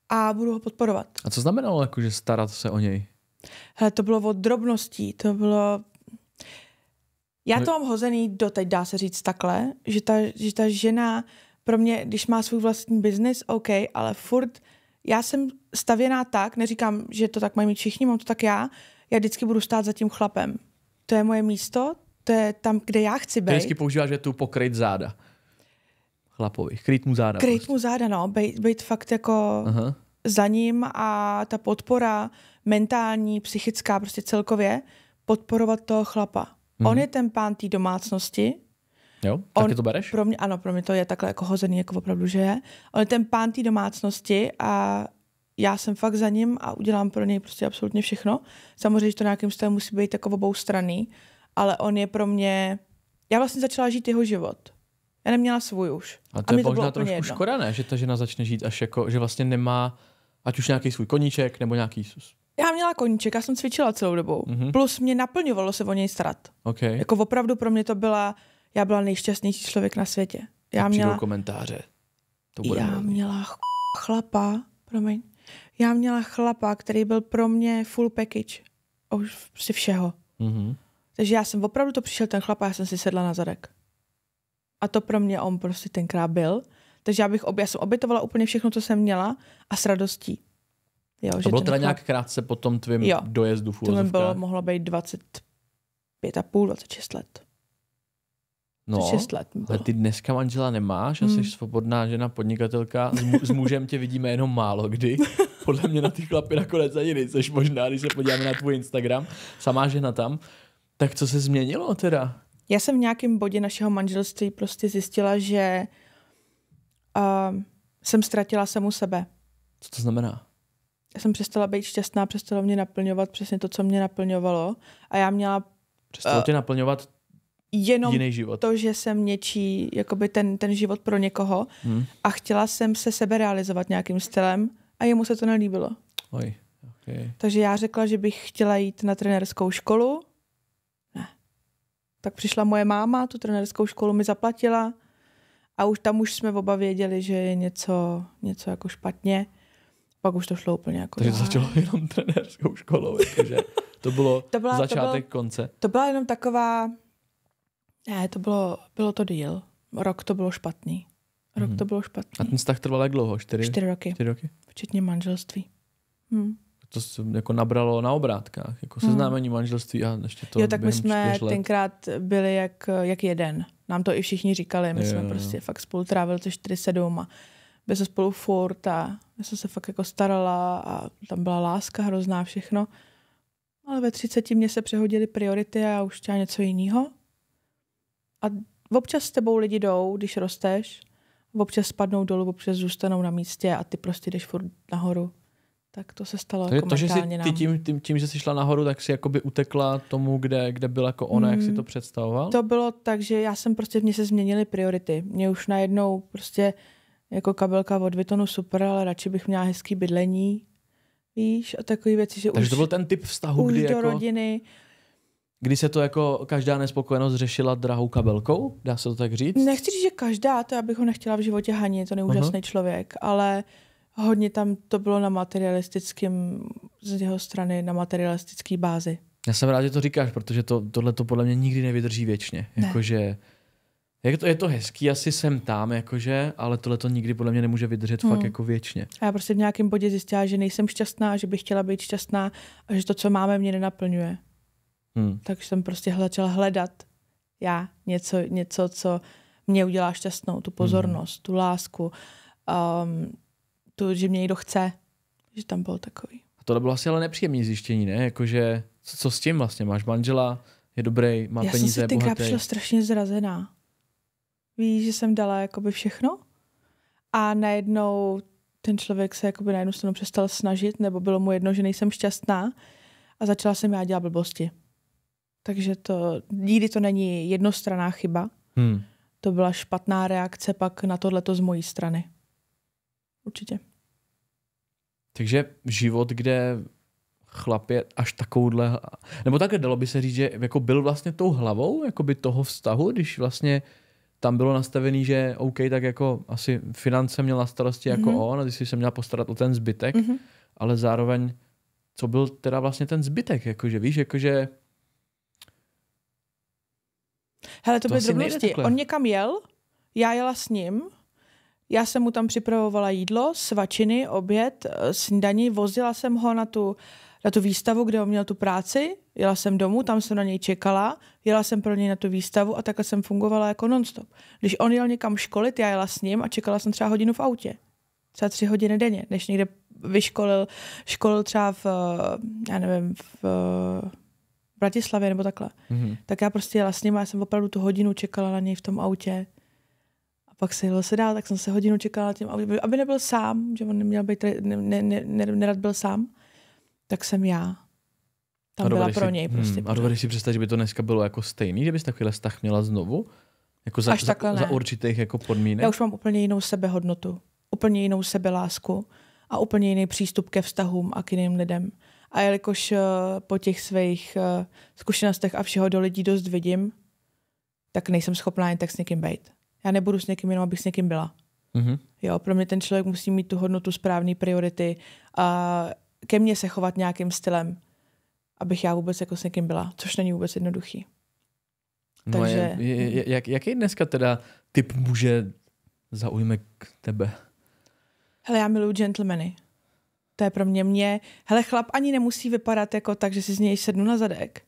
a budu ho podporovat. A co znamenalo, jako, že starat se o něj? Hele, to bylo od drobností, to bylo... Já no to mám hozený doteď, dá se říct takhle, že ta, že ta žena pro mě, když má svůj vlastní biznis, OK, ale furt já jsem stavěná tak, neříkám, že to tak mají mít všichni, mám to tak já, já vždycky budu stát za tím chlapem. To je moje místo, to je tam, kde já chci být. Ty vždycky používáš tu pokryt záda. Chlapovi, kryt mu záda. Kryt prostě. mu záda, no, být, být fakt jako Aha. za ním a ta podpora mentální, psychická, prostě celkově, podporovat toho chlapa. Mm. On mhm. je ten pán té domácnosti. Jo, tak on, to bereš? Pro mě, ano, pro mě to je takhle jako hozený, jako opravdu, že je. On je ten pán té domácnosti a já jsem fakt za ním a udělám pro něj prostě absolutně všechno. Samozřejmě, že to nějakým způsobem musí být jako obou ale on je pro mě... Já vlastně začala žít jeho život. Já neměla svůj už. A to a je možná trošku jedno. škoda, ne? Že ta žena začne žít až jako, že vlastně nemá ať už nějaký svůj koníček nebo nějaký sus. já měla koníček, já jsem cvičila celou dobu. Mm-hmm. Plus mě naplňovalo se o něj starat. Okay. Jako opravdu pro mě to byla, já byla nejšťastnější člověk na světě. Já a měla... komentáře. To bude já mluvit. měla ch... chlapa, promiň. Já měla chlapa, který byl pro mě full package. Už prostě všeho. Mm-hmm. Takže já jsem opravdu to přišel ten chlap a já jsem si sedla na zadek. A to pro mě on prostě tenkrát byl. Takže já bych obě, já jsem obětovala úplně všechno, co jsem měla a s radostí. Jo, to že bylo teda chlap... nějak krátce po tom tvým jo, dojezdu v To bylo, mohlo být 25 a půl, 26 let. No, let ale ty dneska manžela nemáš a jsi hmm. svobodná žena, podnikatelka. S, mu, s mužem tě vidíme jenom málo kdy. Podle mě na ty chlapy nakonec ani nejseš možná, když se podíváme na tvůj Instagram. Samá žena tam. Tak co se změnilo teda? Já jsem v nějakém bodě našeho manželství prostě zjistila, že uh, jsem ztratila samu sebe. Co to znamená? Já jsem přestala být šťastná, přestala mě naplňovat přesně to, co mě naplňovalo. A já měla... přestala uh, tě naplňovat jenom jiný život. to, že jsem něčí, jakoby ten, ten život pro někoho hmm. a chtěla jsem se sebe realizovat nějakým stylem a jemu se to nelíbilo. Oj, okay. Takže já řekla, že bych chtěla jít na trenérskou školu, tak přišla moje máma, tu trenerskou školu mi zaplatila a už tam už jsme oba věděli, že je něco, něco jako špatně. Pak už to šlo úplně jako... Takže to začalo jenom trenerskou školou, jakože to bylo to byla, začátek to bylo, konce. To byla jenom taková... Ne, to bylo, bylo to díl. Rok to bylo špatný. Rok hmm. to bylo špatný. A ten vztah trval jak dlouho? Čtyři? Čtyři roky. Čtyři roky. Včetně manželství. Hmm to se jako nabralo na obrátkách, jako hmm. seznámení, manželství a ještě to Jo, tak my jsme tenkrát byli jak, jak jeden. Nám to i všichni říkali, my jo, jsme jo. prostě fakt spolu trávili ty 4-7 a byli se spolu furt a já jsem se fakt jako starala a tam byla láska hrozná všechno. Ale ve 30 mě se přehodily priority a já už chtěla něco jiného. A občas s tebou lidi jdou, když rosteš, občas spadnou dolů, občas zůstanou na místě a ty prostě jdeš furt nahoru tak to se stalo to, jako to, že jsi, ty tím, tím, tím, že jsi šla nahoru, tak si jakoby utekla tomu, kde, kde byla jako ona, mm. jak si to hmm. představoval? To bylo tak, že já jsem prostě, mně se změnily priority. Mě už najednou prostě jako kabelka od Vitonu super, ale radši bych měla hezký bydlení, víš, a takové věci, že Takže už, to byl ten typ vztahu, už kdy do jako, rodiny. Kdy se to jako každá nespokojenost řešila drahou kabelkou, dá se to tak říct? Nechci říct, že každá, to já bych ho nechtěla v životě hanit, to je úžasný uh-huh. člověk, ale uh, Hodně tam to bylo na materialistickém, z jeho strany, na materialistické bázi. Já jsem rád, že to říkáš, protože to, tohle to podle mě nikdy nevydrží věčně. Ne. Jakože, je to, je to hezký, asi jsem tam, jakože, ale tohle to nikdy podle mě nemůže vydržet hmm. fakt jako věčně. A já prostě v nějakém bodě zjistila, že nejsem šťastná, že bych chtěla být šťastná a že to, co máme, mě nenaplňuje. Hmm. Takže jsem prostě začala hledat já něco, něco, co mě udělá šťastnou, tu hmm. pozornost, hmm. tu lásku, um, tu, že mě někdo chce. Že tam byl takový. A tohle bylo asi ale nepříjemné zjištění, ne? Jakože, co, co s tím vlastně? Máš manžela, je dobrý, má Já peníze, Já jsem si tenkrát přišla strašně zrazená. Víš, že jsem dala jakoby všechno a najednou ten člověk se jakoby na jednu stranu přestal snažit, nebo bylo mu jedno, že nejsem šťastná a začala jsem já dělat blbosti. Takže to, nikdy to není jednostranná chyba. Hmm. To byla špatná reakce pak na tohleto z mojí strany. Určitě. Takže život, kde chlap je až takovouhle, nebo také dalo by se říct, že jako byl vlastně tou hlavou jakoby toho vztahu, když vlastně tam bylo nastavený, že OK, tak jako asi finance měla starosti jako mm-hmm. on a ty si se měla postarat o ten zbytek, mm-hmm. ale zároveň co byl teda vlastně ten zbytek, jakože víš, jakože Hele, to, to byly drobnosti. On někam jel, já jela s ním já jsem mu tam připravovala jídlo, svačiny, oběd, eh, snídaní, vozila jsem ho na tu, na tu výstavu, kde on měl tu práci, jela jsem domů, tam jsem na něj čekala, jela jsem pro něj na tu výstavu a takhle jsem fungovala jako nonstop. Když on jel někam školit, já jela s ním a čekala jsem třeba hodinu v autě. Třeba tři hodiny denně, než někde vyškolil, školil třeba v, eh, já nevím, v eh, Bratislavě nebo takhle. Mm-hmm. Tak já prostě jela s ním a já jsem opravdu tu hodinu čekala na něj v tom autě pak se jelo se dál, tak jsem se hodinu čekala tím, aby, aby nebyl sám, že on neměl být, ne, ne, ne, nerad byl sám, tak jsem já. Tam a byla pro si, něj hmm, prostě. Hmm, a dovedeš si představit, že by to dneska bylo jako stejný, že bys takovýhle vztah měla znovu? Jako za, Až za, za určitých jako podmínek? Já už mám úplně jinou sebehodnotu, úplně jinou sebelásku a úplně jiný přístup ke vztahům a k jiným lidem. A jelikož uh, po těch svých uh, zkušenostech a všeho do lidí dost vidím, tak nejsem schopná jen tak s někým být já nebudu s někým jenom, abych s někým byla. Mm-hmm. Jo, pro mě ten člověk musí mít tu hodnotu správné priority a ke mně se chovat nějakým stylem, abych já vůbec jako s někým byla, což není vůbec jednoduchý. No Takže... Je, je, jak, jaký dneska teda typ muže zaujme k tebe? Hele, já miluju gentlemany. To je pro mě mě. Hele, chlap ani nemusí vypadat jako tak, že si z něj sednu na zadek,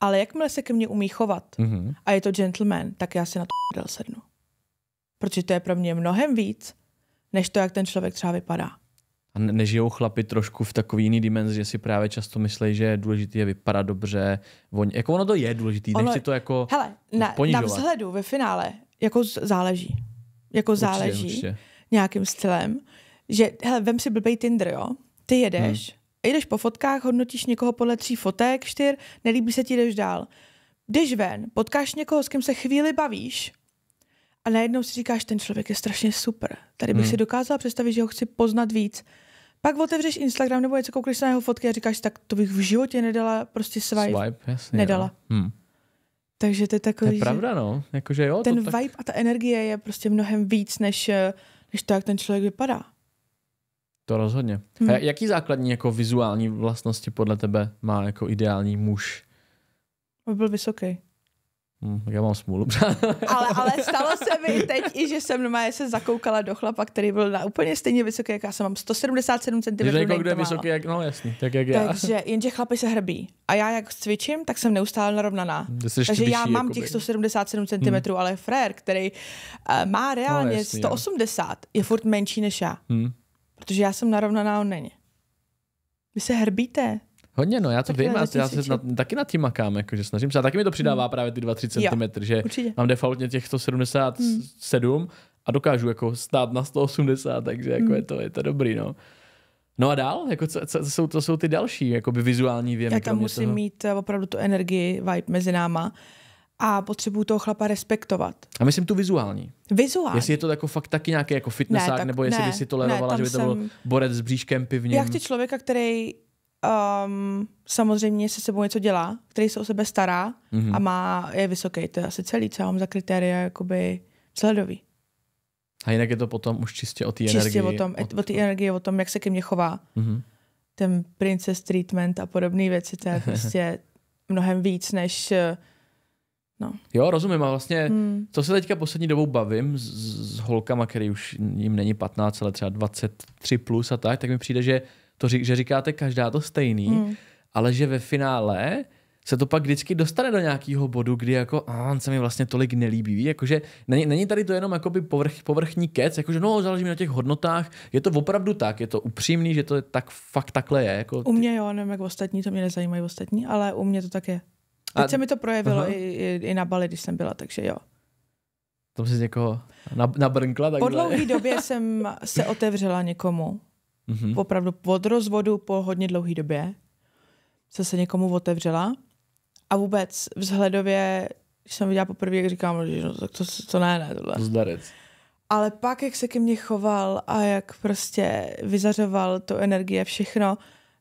ale jakmile se ke mně umí chovat mm-hmm. a je to gentleman, tak já si na to sednu protože to je pro mě mnohem víc, než to, jak ten člověk třeba vypadá. A nežijou chlapi trošku v takový jiný dimenzi, že si právě často myslí, že je důležité vypadat dobře, voň... jako ono to je důležité, ono... nechci to jako Hele, na, na vzhledu ve finále jako záleží. Jako určitě, záleží určitě. nějakým stylem, že hele, vem si blbej Tinder, jo? Ty jedeš, hmm. jedeš po fotkách, hodnotíš někoho podle tří fotek, čtyř, nelíbí se ti, jdeš dál. Jdeš ven, potkáš někoho, s kým se chvíli bavíš, a najednou si říkáš, ten člověk je strašně super. Tady bych hmm. si dokázala představit, že ho chci poznat víc. Pak otevřeš Instagram nebo něco, koukneš na jeho fotky a říkáš, tak to bych v životě nedala, prostě swipe. Swipe, jasně. Nedala. Hmm. Takže to je takový... To je pravda, no. Jakože jo, ten to tak... vibe a ta energie je prostě mnohem víc, než, eh, než to, jak ten člověk vypadá. To rozhodně. Hmm. A jaký základní jako vizuální vlastnosti podle tebe má jako ideální muž? Aby byl vysoký. Hm, já mám smůlu, ale, ale stalo se mi teď i, že jsem doma se zakoukala do chlapa, který byl na úplně stejně vysoký, jak já jsem, mám 177 cm. Že jako kdo je vysoký, jak, no jasný, tak jak já. Takže, jenže chlapy se hrbí. A já jak cvičím, tak jsem neustále narovnaná. Takže vyšší, já mám jakoby. těch 177 cm, hmm. ale frér, který uh, má no, reálně no, jasný, 180, já. je furt menší než já. Hmm. Protože já jsem narovnaná, on není. Vy se hrbíte. Hodně, no, já to vím, já se na, taky nad tím makám, jakože snažím se. A taky mi to přidává hmm. právě ty 2-3 cm, že určitě. mám defaultně těch 177 hmm. a dokážu jako stát na 180, takže jako hmm. je, to, je to dobrý, no. No a dál, jako co, co, co jsou, to jsou ty další jakoby vizuální věmy. Já tam musím toho. mít eh, opravdu tu energii, vibe mezi náma a potřebuju toho chlapa respektovat. A myslím tu vizuální. Vizuální. Jestli je to jako fakt taky nějaký jako fitnessák, ne, tak, nebo jestli ne, by si tolerovala, ne, že by to jsem... byl borec s bříškem pivně. Já chci člověka, který um, samozřejmě se sebou něco dělá, který se o sebe stará mm-hmm. a má, je vysoký. To je asi celý, co já mám za kritéria jakoby sledový. A jinak je to potom už čistě o té energii. Čistě o tom, od... o té energie, o tom, jak se ke mně chová. Mm-hmm. Ten princess treatment a podobné věci, to je prostě mnohem víc než eh, No. Jo, rozumím. A vlastně, hmm. co se teďka poslední dobou bavím s, s holkama, který už jim není 15, ale třeba 23 plus a tak, tak mi přijde, že uh, to, že říkáte každá to stejný, mm. ale že ve finále se to pak vždycky dostane do nějakého bodu, kdy jako a on se mi vlastně tolik nelíbí. Jakože není, není tady to jenom jakoby povrch, povrchní kec, jakože no, záleží mi na těch hodnotách. Je to opravdu tak, je to upřímný, že to je tak fakt takhle je. Jako ty... U mě jo, nevím jak ostatní, to mě nezajímají ostatní, ale u mě to tak je. Teď a... se mi to projevilo i, i, i na Bali, když jsem byla, takže jo. To jsi někoho nabrnkla takhle. Po dlouhé době jsem se otevřela někomu Mm-hmm. Opravdu od rozvodu po hodně dlouhé době se se někomu otevřela. A vůbec vzhledově, když jsem viděla poprvé, jak říkám, že no, tak to, to ne, ne, tohle. Zdarec. Ale pak, jak se ke mně choval a jak prostě vyzařoval tu energie, všechno,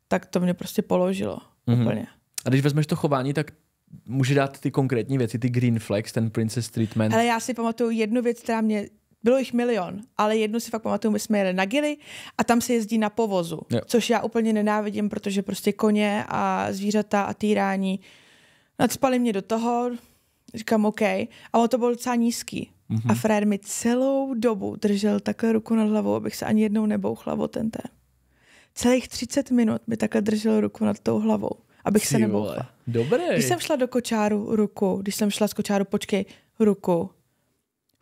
tak to mě prostě položilo mm-hmm. úplně. A když vezmeš to chování, tak může dát ty konkrétní věci, ty green flags, ten princess treatment. Ale já si pamatuju jednu věc, která mě bylo jich milion, ale jednu si fakt pamatuju, my jsme jeli na Gili a tam se jezdí na povozu, jo. což já úplně nenávidím, protože prostě koně a zvířata a týrání nadspali mě do toho, říkám OK, a on to byl docela nízký. Mm-hmm. A frér mi celou dobu držel takhle ruku nad hlavou, abych se ani jednou nebouchla o ten té. Celých 30 minut mi takhle držel ruku nad tou hlavou, abych Ty se nebouchla. Dobré. Když jsem šla do kočáru ruku, když jsem šla z kočáru, počkej, ruku,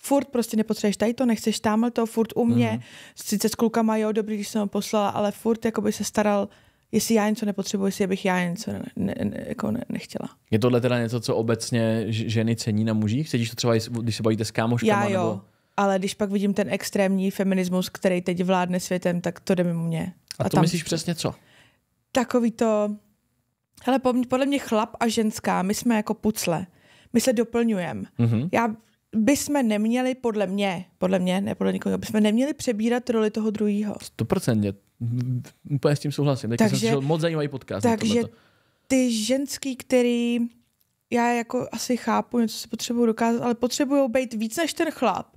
furt prostě nepotřebuješ tady to, nechceš tamhle to, furt u mě, mm-hmm. sice s klukama, jo, dobrý, když jsem ho poslala, ale furt jako by se staral, jestli já něco nepotřebuji, jestli bych já něco ne, ne, ne, jako ne, nechtěla. Je tohle teda něco, co obecně ženy cení na mužích? Cítíš to třeba, když se bavíte s kámoškama? Já jo, nebo... ale když pak vidím ten extrémní feminismus, který teď vládne světem, tak to jde mimo mě. A, a to tam... myslíš přesně co? Takový to... Hele, podle mě chlap a ženská, my jsme jako pucle. My se doplňujeme. Mm-hmm. Já bychom neměli, podle mě, podle mě, ne podle nikoho, bychom neměli přebírat roli toho druhého. 100%, úplně s tím souhlasím. Taky takže, jsem moc zajímavý podcast. Takže ty ženský, který já jako asi chápu, něco si potřebuju dokázat, ale potřebují být víc než ten chlap,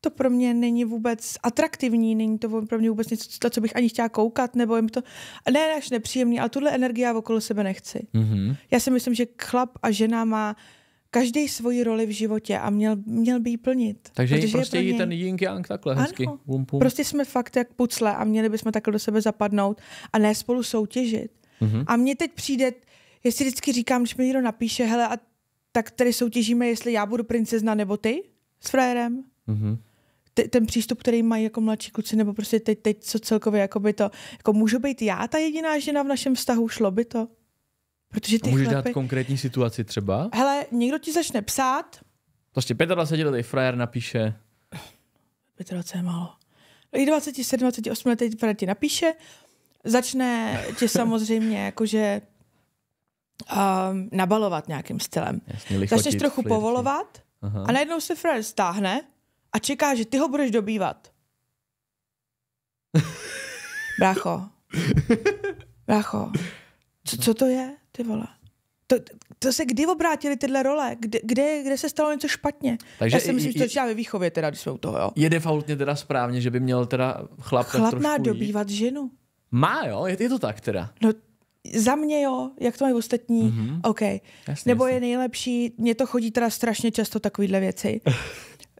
to pro mě není vůbec atraktivní, není to pro mě vůbec něco, co bych ani chtěla koukat, nebo jim to ne až nepříjemný, ale tuhle energie já okolo sebe nechci. Mm-hmm. Já si myslím, že chlap a žena má každý svoji roli v životě a měl, měl by ji plnit. Takže je prostě je jí ten yin yang takhle hezky. Ano. Bum, bum. Prostě jsme fakt jak pucle a měli bychom takhle do sebe zapadnout a ne spolu soutěžit. Mm-hmm. A mně teď přijde, jestli vždycky říkám, když mi někdo napíše, hele, a tak tady soutěžíme, jestli já budu princezna nebo ty s frajerem. Mm-hmm. T- ten přístup, který mají jako mladší kluci, nebo prostě teď, teď co celkově, jako by to, jako můžu být já ta jediná žena v našem vztahu, šlo by to? Protože ty a můžeš chlapy... dát konkrétní situaci třeba? Hele, někdo ti začne psát. Prostě 25 letý frajer napíše. 25 je málo. I 27, 28 letý frajer ti napíše. Začne tě samozřejmě jakože um, nabalovat nějakým stylem. Jasně, lichotit, Začneš trochu flirty. povolovat Aha. a najednou se frajer stáhne a čeká, že ty ho budeš dobývat. Brácho. Brácho. Co, co to je? Ty vole. To, to se kdy obrátili tyhle role? Kde, kde, kde se stalo něco špatně? Takže já si myslím, že to začíná ve výchově, teda, když jsme u toho, jo. Je defaultně teda správně, že by měl teda chlap Chlap má dobývat jít. ženu. Má, jo? Je, je to tak teda? No, za mě jo, jak to mají ostatní, mm-hmm. OK. Jasně, Nebo jasně. je nejlepší, mně to chodí teda strašně často takovýhle věci.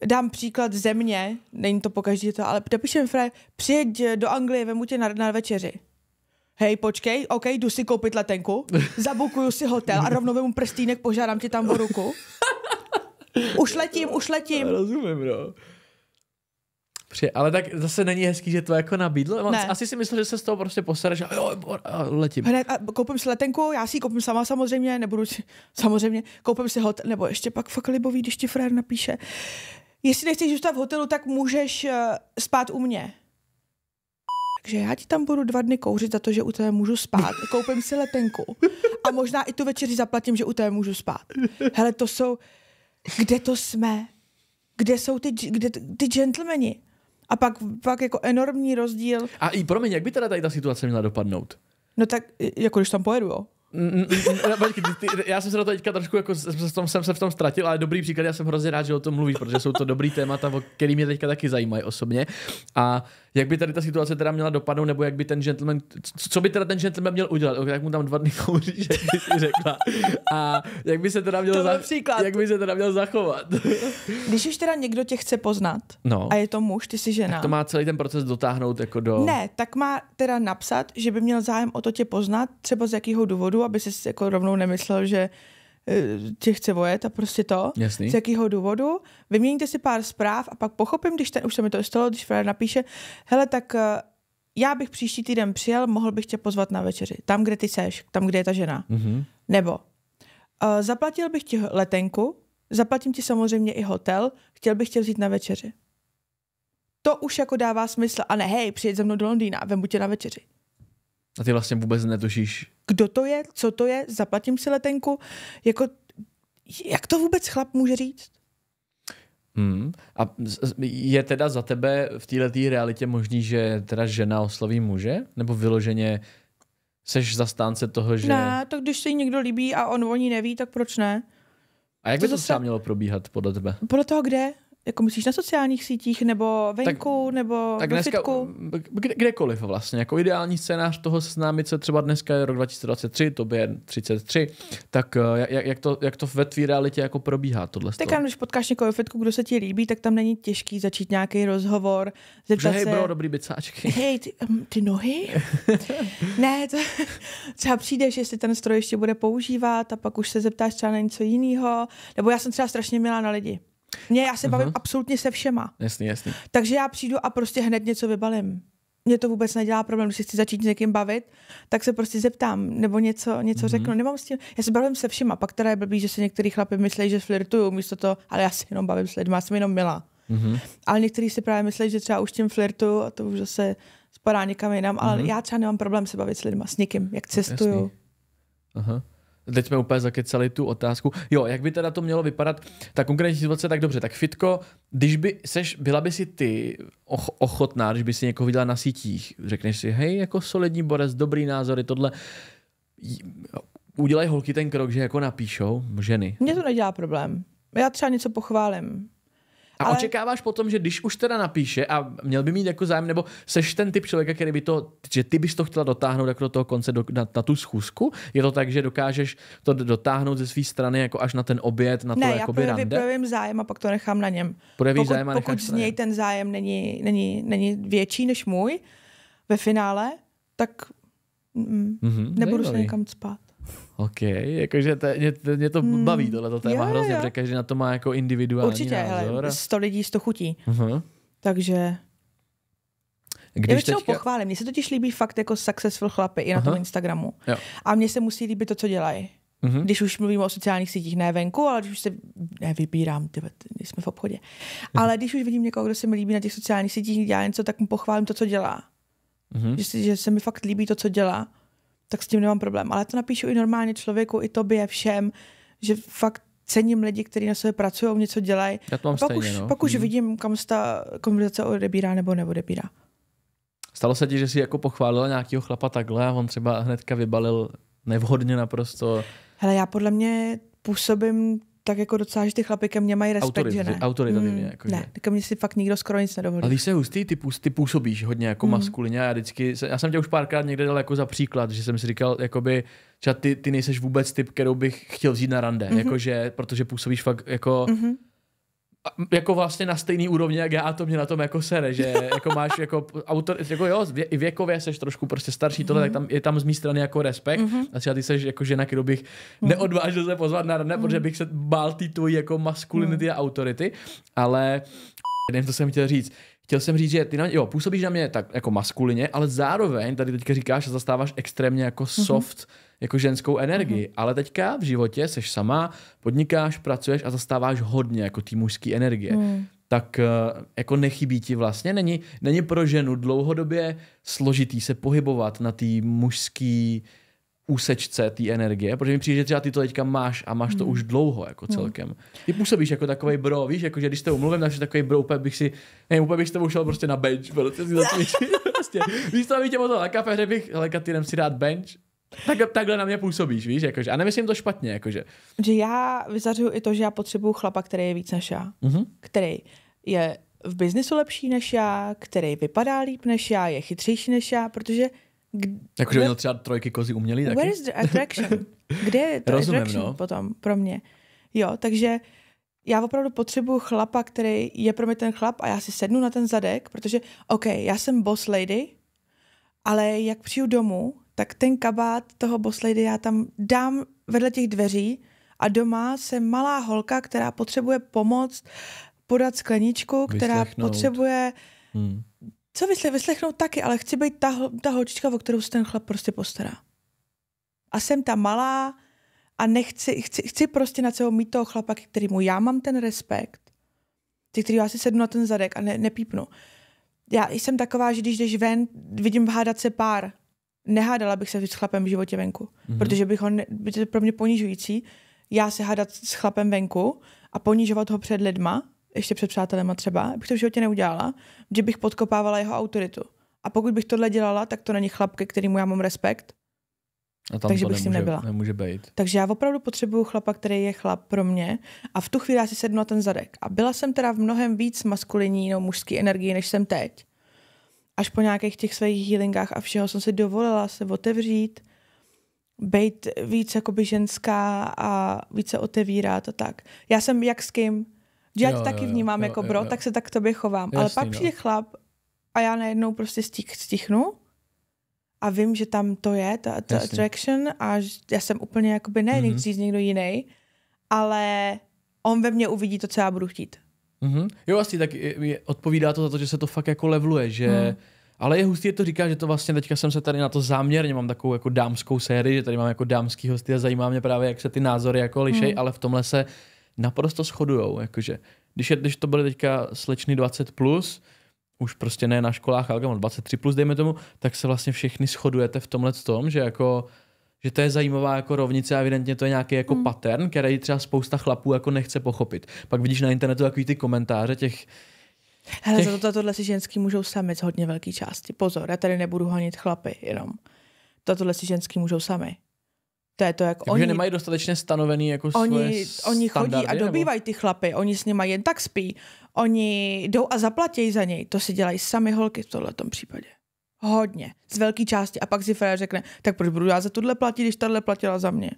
Dám příklad země, není to pokaždé to, ale napíšem Fre, přijď do Anglie, vemu tě na, na večeři hej, počkej, OK, jdu si koupit letenku, zabukuju si hotel a rovnou mu prstínek, požádám ti tam o ruku. Už letím, už letím. Rozumím, no. Při, ale tak zase není hezký, že to jako nabídlo. Ne. Asi si myslel, že se z toho prostě posereš a jo, a letím. Hned, a koupím si letenku, já si ji koupím sama samozřejmě, nebudu si, samozřejmě, koupím si hotel, nebo ještě pak fakt libový, když ti frér napíše. Jestli nechceš zůstat v hotelu, tak můžeš uh, spát u mě takže já ti tam budu dva dny kouřit za to, že u tebe můžu spát. Koupím si letenku a možná i tu večeři zaplatím, že u tebe můžu spát. Hele, to jsou, kde to jsme? Kde jsou ty, kde, ty gentlemani? A pak, pak jako enormní rozdíl. A i pro mě jak by teda tady ta situace měla dopadnout? No tak, jako když tam pojedu, jo. Mm, mm, mm, já jsem se do toho teďka trošku jako jsem, tom, jsem se v tom ztratil, ale dobrý příklad, já jsem hrozně rád, že o tom mluvíš, protože jsou to dobrý témata, o který mě teďka taky zajímají osobně. A jak by tady ta situace teda měla dopadnout, nebo jak by ten gentleman, co by teda ten gentleman měl udělat, jak mu tam dva dny kouří, že řekla. A jak by se teda měl, za, jak by se teda měl zachovat. Když už teda někdo tě chce poznat no. a je to muž, ty jsi žena. Tak to má celý ten proces dotáhnout jako do... Ne, tak má teda napsat, že by měl zájem o to tě poznat, třeba z jakého důvodu, aby si jako rovnou nemyslel, že Eh, tě chce vojet a prostě to, Jasný. z jakého důvodu. Vyměníte si pár zpráv a pak pochopím, když ten, už se mi to stalo, když Fred napíše, hele, tak eh, já bych příští týden přijel, mohl bych tě pozvat na večeři, tam, kde ty seš, tam, kde je ta žena. Mm-hmm. Nebo uh, zaplatil bych ti letenku, zaplatím ti samozřejmě i hotel, chtěl bych tě vzít na večeři. To už jako dává smysl. A ne, hej, přijď ze mnou do Londýna, vemu tě na večeři. A ty vlastně vůbec netušíš. Kdo to je, co to je, zaplatím si letenku. Jako, jak to vůbec chlap může říct? Hmm. A je teda za tebe v této realitě možný, že teda žena osloví muže? Nebo vyloženě seš zastánce toho, že... Ne, tak když se jí někdo líbí a on o ní neví, tak proč ne? A jak to by to zase... třeba mělo probíhat podle tebe? Podle toho kde? jako myslíš na sociálních sítích, nebo venku, tak, nebo tak dneska, fitku? Kde, kdekoliv vlastně. Jako ideální scénář toho seznámit se třeba dneska je rok 2023, to by je 33, tak eh, jak, jak, to, jak to ve tvý realitě jako probíhá tohle? Tak ano, když potkáš někoho fitku, kdo se ti líbí, tak tam není těžký začít nějaký rozhovor, zeptat Že, se... Hej, bro, dobrý bycáčky. Hej, ty, um, ty nohy? ne, to, třeba přijdeš, jestli ten stroj ještě bude používat a pak už se zeptáš třeba na něco jiného. Nebo já jsem třeba strašně milá na lidi. Ne, já se bavím uh-huh. absolutně se všema. Jasný, jasný. Takže já přijdu a prostě hned něco vybalím. Mě to vůbec nedělá problém, když si chci začít s někým bavit, tak se prostě zeptám nebo něco, něco mm-hmm. řeknu. Nemám s tím, já se bavím se všema, pak teda je blbý, že se některý chlapi myslí, že flirtuju místo to, ale já se jenom bavím s lidmi, já jsem jenom milá. Mm-hmm. Ale někteří si právě myslí, že třeba už tím flirtuju a to už zase spadá někam jinam, mm-hmm. ale mhm. já třeba nemám problém se bavit s lidmi, s nikým, jak cestuju. Jasný. Aha. Teď jsme úplně zakecali tu otázku. Jo, jak by teda to mělo vypadat? Ta konkrétní situace, tak dobře, tak fitko, když by seš, byla by si ty ochotná, když by si někoho viděla na sítích, řekneš si, hej, jako solidní borec, dobrý názory, tohle. udělej holky ten krok, že jako napíšou ženy. Mně to nedělá problém. Já třeba něco pochválím. A ale... očekáváš potom, že když už teda napíše a měl by mít jako zájem, nebo seš ten typ člověka, který by to, že ty bys to chtěla dotáhnout jako do toho konce, do, na, na tu schůzku? Je to tak, že dokážeš to dotáhnout ze své strany jako až na ten oběd, na ne, to Ne, já projevi, rande? projevím zájem a pak to nechám na něm. Projevíš pokud, zájem a pokud z něj ten zájem není, není, není větší než můj ve finále, tak mm, mm-hmm, nebudu se někam cpat. OK, jakože to, mě, mě to hmm, baví tohleto téma jo, hrozně, jo. protože každý na to má jako individuální Určitě, názor. Určitě, 100 lidí, 100 chutí. Uh-huh. Takže... Když Já většinou teďka... pochválím, mně se totiž líbí fakt jako successful chlapy i na uh-huh. tom Instagramu. Jo. A mně se musí líbit to, co dělají. Uh-huh. Když už mluvím o sociálních sítích, ne venku, ale když už se ne, vybírám, jsme v obchodě. Uh-huh. Ale když už vidím někoho, kdo se mi líbí na těch sociálních sítích, dělá něco, tak mu pochválím to, co dělá. Uh-huh. Že, že se mi fakt líbí to, co dělá tak s tím nemám problém. Ale to napíšu i normálně člověku, i tobě, všem, že fakt cením lidi, kteří na sobě pracují, něco dělají. Já to mám pak, stejně, už, no. pak už hmm. vidím, kam se ta konverzace odebírá nebo neodebírá. Stalo se ti, že jsi jako pochválila nějakého chlapa takhle a on třeba hnedka vybalil nevhodně naprosto? Hele, já podle mě působím tak jako docela, že ty chlapy ke mně mají respekt, Autorit, že ne. Autoritativně. Mm, jako, ne, ke mně si fakt nikdo skoro nic nedovolí. A když se hustý, ty, pů, ty působíš hodně jako mm. maskulině. Já, vždycky, já jsem tě už párkrát někde dal jako za příklad, že jsem si říkal, jakoby, že ty, ty nejseš vůbec typ, kterou bych chtěl vzít na rande. Mm-hmm. Jakože, protože působíš fakt jako... Mm-hmm jako vlastně na stejný úrovni jak já a to mě na tom jako sere, že jako máš jako autor, jako jo, i věkově seš trošku prostě starší, tohle, mm. tak mhm. tam, je tam z mé strany jako respekt mm-hmm. a třeba ty seš jako žena, kterou bych mhm. neodvážil se pozvat na rande, mm. protože bych se bál ty tvojí jako maskulinity mm. a autority, ale nevím, co jsem chtěl říct chtěl jsem říct, že ty na, jo, působíš na mě tak jako maskulině, ale zároveň tady teďka říkáš, že zastáváš extrémně jako mhm. soft, mm-hmm. jako ženskou energii, mm-hmm. ale teďka v životě seš sama, podnikáš, pracuješ a zastáváš hodně jako tý mužský energie. Mm. Tak eh, jako nechybí ti vlastně, není, není pro ženu dlouhodobě složitý se pohybovat na tý mužský úsečce té energie, protože mi přijde, že třeba ty to teďka máš a máš to mm. už dlouho jako hmm. celkem. Mm. Ty působíš jako takový bro, víš, jako že když jste umluvím, takže takový bro, úplně bych si, nevím, úplně bych s tebou šel prostě na bench, protože si zatvíčil, prostě, víš, co tě na kafe, že bych, hele, Katýnem si dát bench, tak, takhle na mě působíš, víš, jakože, a nemyslím to špatně, jakože. Že já vyzařuju i to, že já potřebuju chlapa, který je víc než já, mm-hmm. který je v biznisu lepší než já, který vypadá líp než já, je chytřejší než já, protože kde... Jakože měl třeba trojky kozy umělý taky? Where is the attraction? Kde je to Rozumím, attraction no. potom pro mě? Jo, takže já opravdu potřebuju chlapa, který je pro mě ten chlap a já si sednu na ten zadek, protože OK, já jsem boss lady, ale jak přijdu domů, tak ten kabát toho boss lady já tam dám vedle těch dveří a doma jsem malá holka, která potřebuje pomoc, podat skleničku, která Vyslechnout. potřebuje hmm co vysle, vyslechnout taky, ale chci být ta, ta holčička, o kterou se ten chlap prostě postará. A jsem ta malá a nechci, chci, chci prostě na celou mít toho chlapa, kterýmu já mám ten respekt, ty, který já si sednu na ten zadek a ne, nepípnu. Já jsem taková, že když jdeš ven, vidím hádat se pár. Nehádala bych se s chlapem v životě venku, mm-hmm. protože bych ho ne, by to pro mě ponižující. Já se hádat s chlapem venku a ponižovat ho před lidma, ještě před přátelema třeba, bych to v životě neudělala, že bych podkopávala jeho autoritu. A pokud bych tohle dělala, tak to není chlap, ke kterému já mám respekt. A tam takže to bych nemůže, s ním nebyla. Nemůže být. Takže já opravdu potřebuju chlapa, který je chlap pro mě. A v tu chvíli já si sednu na ten zadek. A byla jsem teda v mnohem víc maskulinní, no, mužské energii, než jsem teď. Až po nějakých těch svých healingách a všeho jsem si dovolila se otevřít, být víc jakoby ženská a více otevírat a tak. Já jsem jak s kým, že já jo, taky jo, vnímám jo, jako bro, jo. tak se tak k tobě chovám. Jasný, Ale pak no. přijde chlap a já najednou prostě stich, stichnu a vím, že tam to je, ta, ta attraction a já jsem úplně jakoby, ne, mm-hmm. někdo jiný, ale on ve mně uvidí to, co já budu chtít. Mm-hmm. Jo, vlastně tak je, je, odpovídá to za to, že se to fakt jako levluje, že... Mm. Ale je hustý, je to říká, že to vlastně teďka jsem se tady na to záměrně, mám takovou jako dámskou sérii, že tady mám jako dámský hosty a zajímá mě právě, jak se ty názory jako lišej, mm. ale v tomhle se naprosto shodujou, jakože když, je, když to byly teďka slečny 20+, plus, už prostě ne na školách, ale 23+, plus, dejme tomu, tak se vlastně všechny shodujete v tomhle tom, že jako že to je zajímavá jako rovnice a evidentně to je nějaký jako hmm. pattern, který třeba spousta chlapů jako nechce pochopit. Pak vidíš na internetu takový ty komentáře těch, Hele, těch... za to, tohle si ženský můžou sami z hodně velké části. Pozor, já tady nebudu honit chlapy jenom. tohle si ženský můžou sami. To je to, jak, Takže oni... Že nemají dostatečně stanovený jako oni, svoje Oni chodí a dobývají nebo? ty chlapy, oni s nimi jen tak spí. Oni jdou a zaplatí za něj. To si dělají sami holky v tomto případě. Hodně. Z velké části. A pak si Freya řekne, tak proč budu já za tuhle platit, když tahle platila za mě?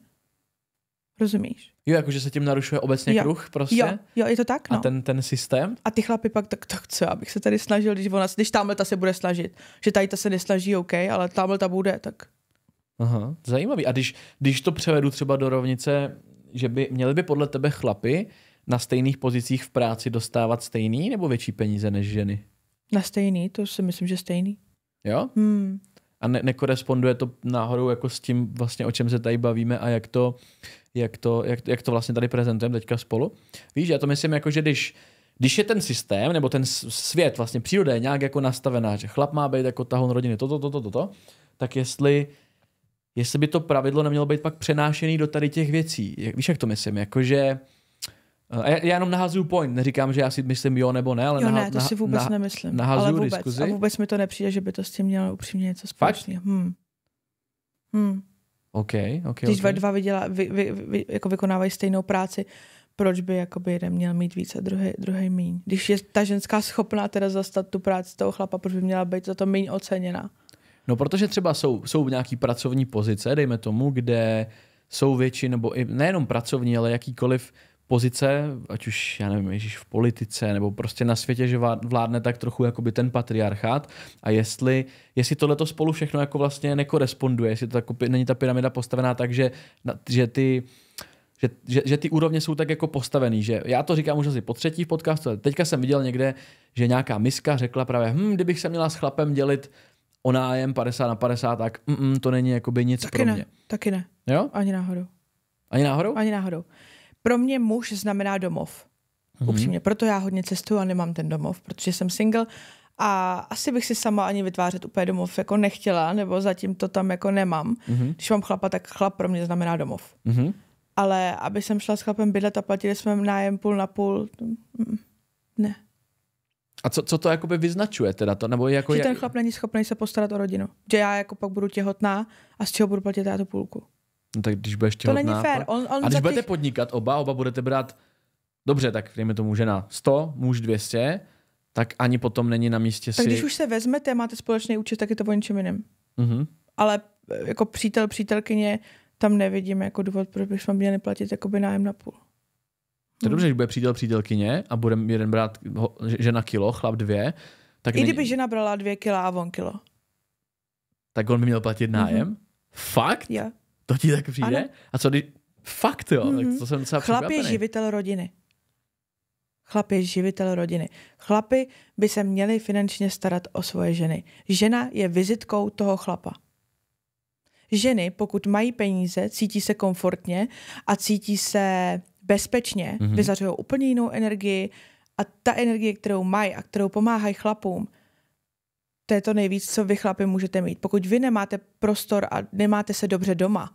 Rozumíš? Jo, jakože se tím narušuje obecně jo. kruh prostě. Jo, jo, je to tak, no. A ten, ten systém. A ty chlapy pak, tak, tak co, abych se tady snažil, když, ona, když tamhle ta se bude snažit. Že tady ta se nesnaží, OK, ale tamhle ta bude, tak Aha, zajímavý. A když, když to převedu třeba do rovnice, že by měli by podle tebe chlapy na stejných pozicích v práci dostávat stejný nebo větší peníze než ženy? Na stejný, to si myslím, že stejný. Jo? Hmm. A ne- nekoresponduje to náhodou jako s tím, vlastně, o čem se tady bavíme a jak to, jak to, jak, jak to vlastně tady prezentujeme teďka spolu. Víš, já to myslím jako, že když, když je ten systém, nebo ten svět, vlastně příroda je nějak jako nastavená, že chlap má být jako tahon rodiny, toto, toto, toto, to, to, tak jestli jestli by to pravidlo nemělo být pak přenášený do tady těch věcí. Jak, víš, jak to myslím? Jakože eh, já, já jenom nahazuju point, neříkám, že já si myslím jo nebo ne, ale jo, ne, to si vůbec nah, nemyslím. Nahazuju ale vůbec, diskuzi. A vůbec mi to nepřijde, že by to s tím mělo upřímně něco společného. Hmm. Hmm. OK, OK. Když okay. dva viděla vy, vy, vy, jako vykonávají stejnou práci, proč by jakoby jeden měl mít víc a druhý, druhý míň? Když je ta ženská schopná teda zastat tu práci toho chlapa, proč by měla být za to míň oceněna? No protože třeba jsou, jsou nějaký pracovní pozice, dejme tomu, kde jsou větší, nebo i nejenom pracovní, ale jakýkoliv pozice, ať už, já nevím, ježíš v politice, nebo prostě na světě, že vládne tak trochu jakoby ten patriarchát a jestli, jestli tohleto spolu všechno jako vlastně nekoresponduje, jestli to jako, není ta pyramida postavená tak, že, že ty že, že, že ty úrovně jsou tak jako postavený, že já to říkám už asi po třetí v podcastu, ale teďka jsem viděl někde, že nějaká miska řekla právě, hm, kdybych se měla s chlapem dělit o nájem 50 na 50, tak mm, to není jakoby nic taky pro ne, mě. Taky ne. Jo? Ani náhodou. Ani náhodou? Ani náhodou. Pro mě muž znamená domov. Mm-hmm. Upřímně, proto já hodně cestuju a nemám ten domov, protože jsem single a asi bych si sama ani vytvářet úplně domov jako nechtěla, nebo zatím to tam jako nemám. Mm-hmm. Když mám chlapa, tak chlap pro mě znamená domov. Mm-hmm. Ale aby jsem šla s chlapem bydlet a platili jsme nájem půl na půl, mm, ne. A co, co to jakoby vyznačuje teda to? Nebo jako že ten chlap není schopný se postarat o rodinu. Že já jako pak budu těhotná a z čeho budu platit já tu půlku. No tak když budeš těhotná... To není fér. On, on a když těch... budete podnikat oba, oba budete brát, dobře, tak dejme tomu žena 100, muž 200, tak ani potom není na místě si... Tak když už se vezmete a máte společný účet, tak je to o ničem jiném. Mm-hmm. Ale e, jako přítel, přítelkyně, tam nevidím jako důvod, proč bychom měli platit jakoby nájem na půl. To je dobře, když bude přítel přítelkyně a bude jeden brát žena kilo, chlap dvě. Tak I není... kdyby žena brala dvě kila a on kilo. Tak on by měl platit nájem? Mm-hmm. Fakt? Yeah. To ti tak přijde? Ano. A co když... Fakt jo, mm-hmm. tak to mhm. jsem docela Chlap je živitel rodiny. Chlap je živitel rodiny. Chlapy by se měli finančně starat o svoje ženy. Žena je vizitkou toho chlapa. Ženy, pokud mají peníze, cítí se komfortně a cítí se bezpečně, mm-hmm. vyzařují úplně jinou energii a ta energie, kterou mají a kterou pomáhají chlapům, to je to nejvíc, co vy chlapy můžete mít. Pokud vy nemáte prostor a nemáte se dobře doma,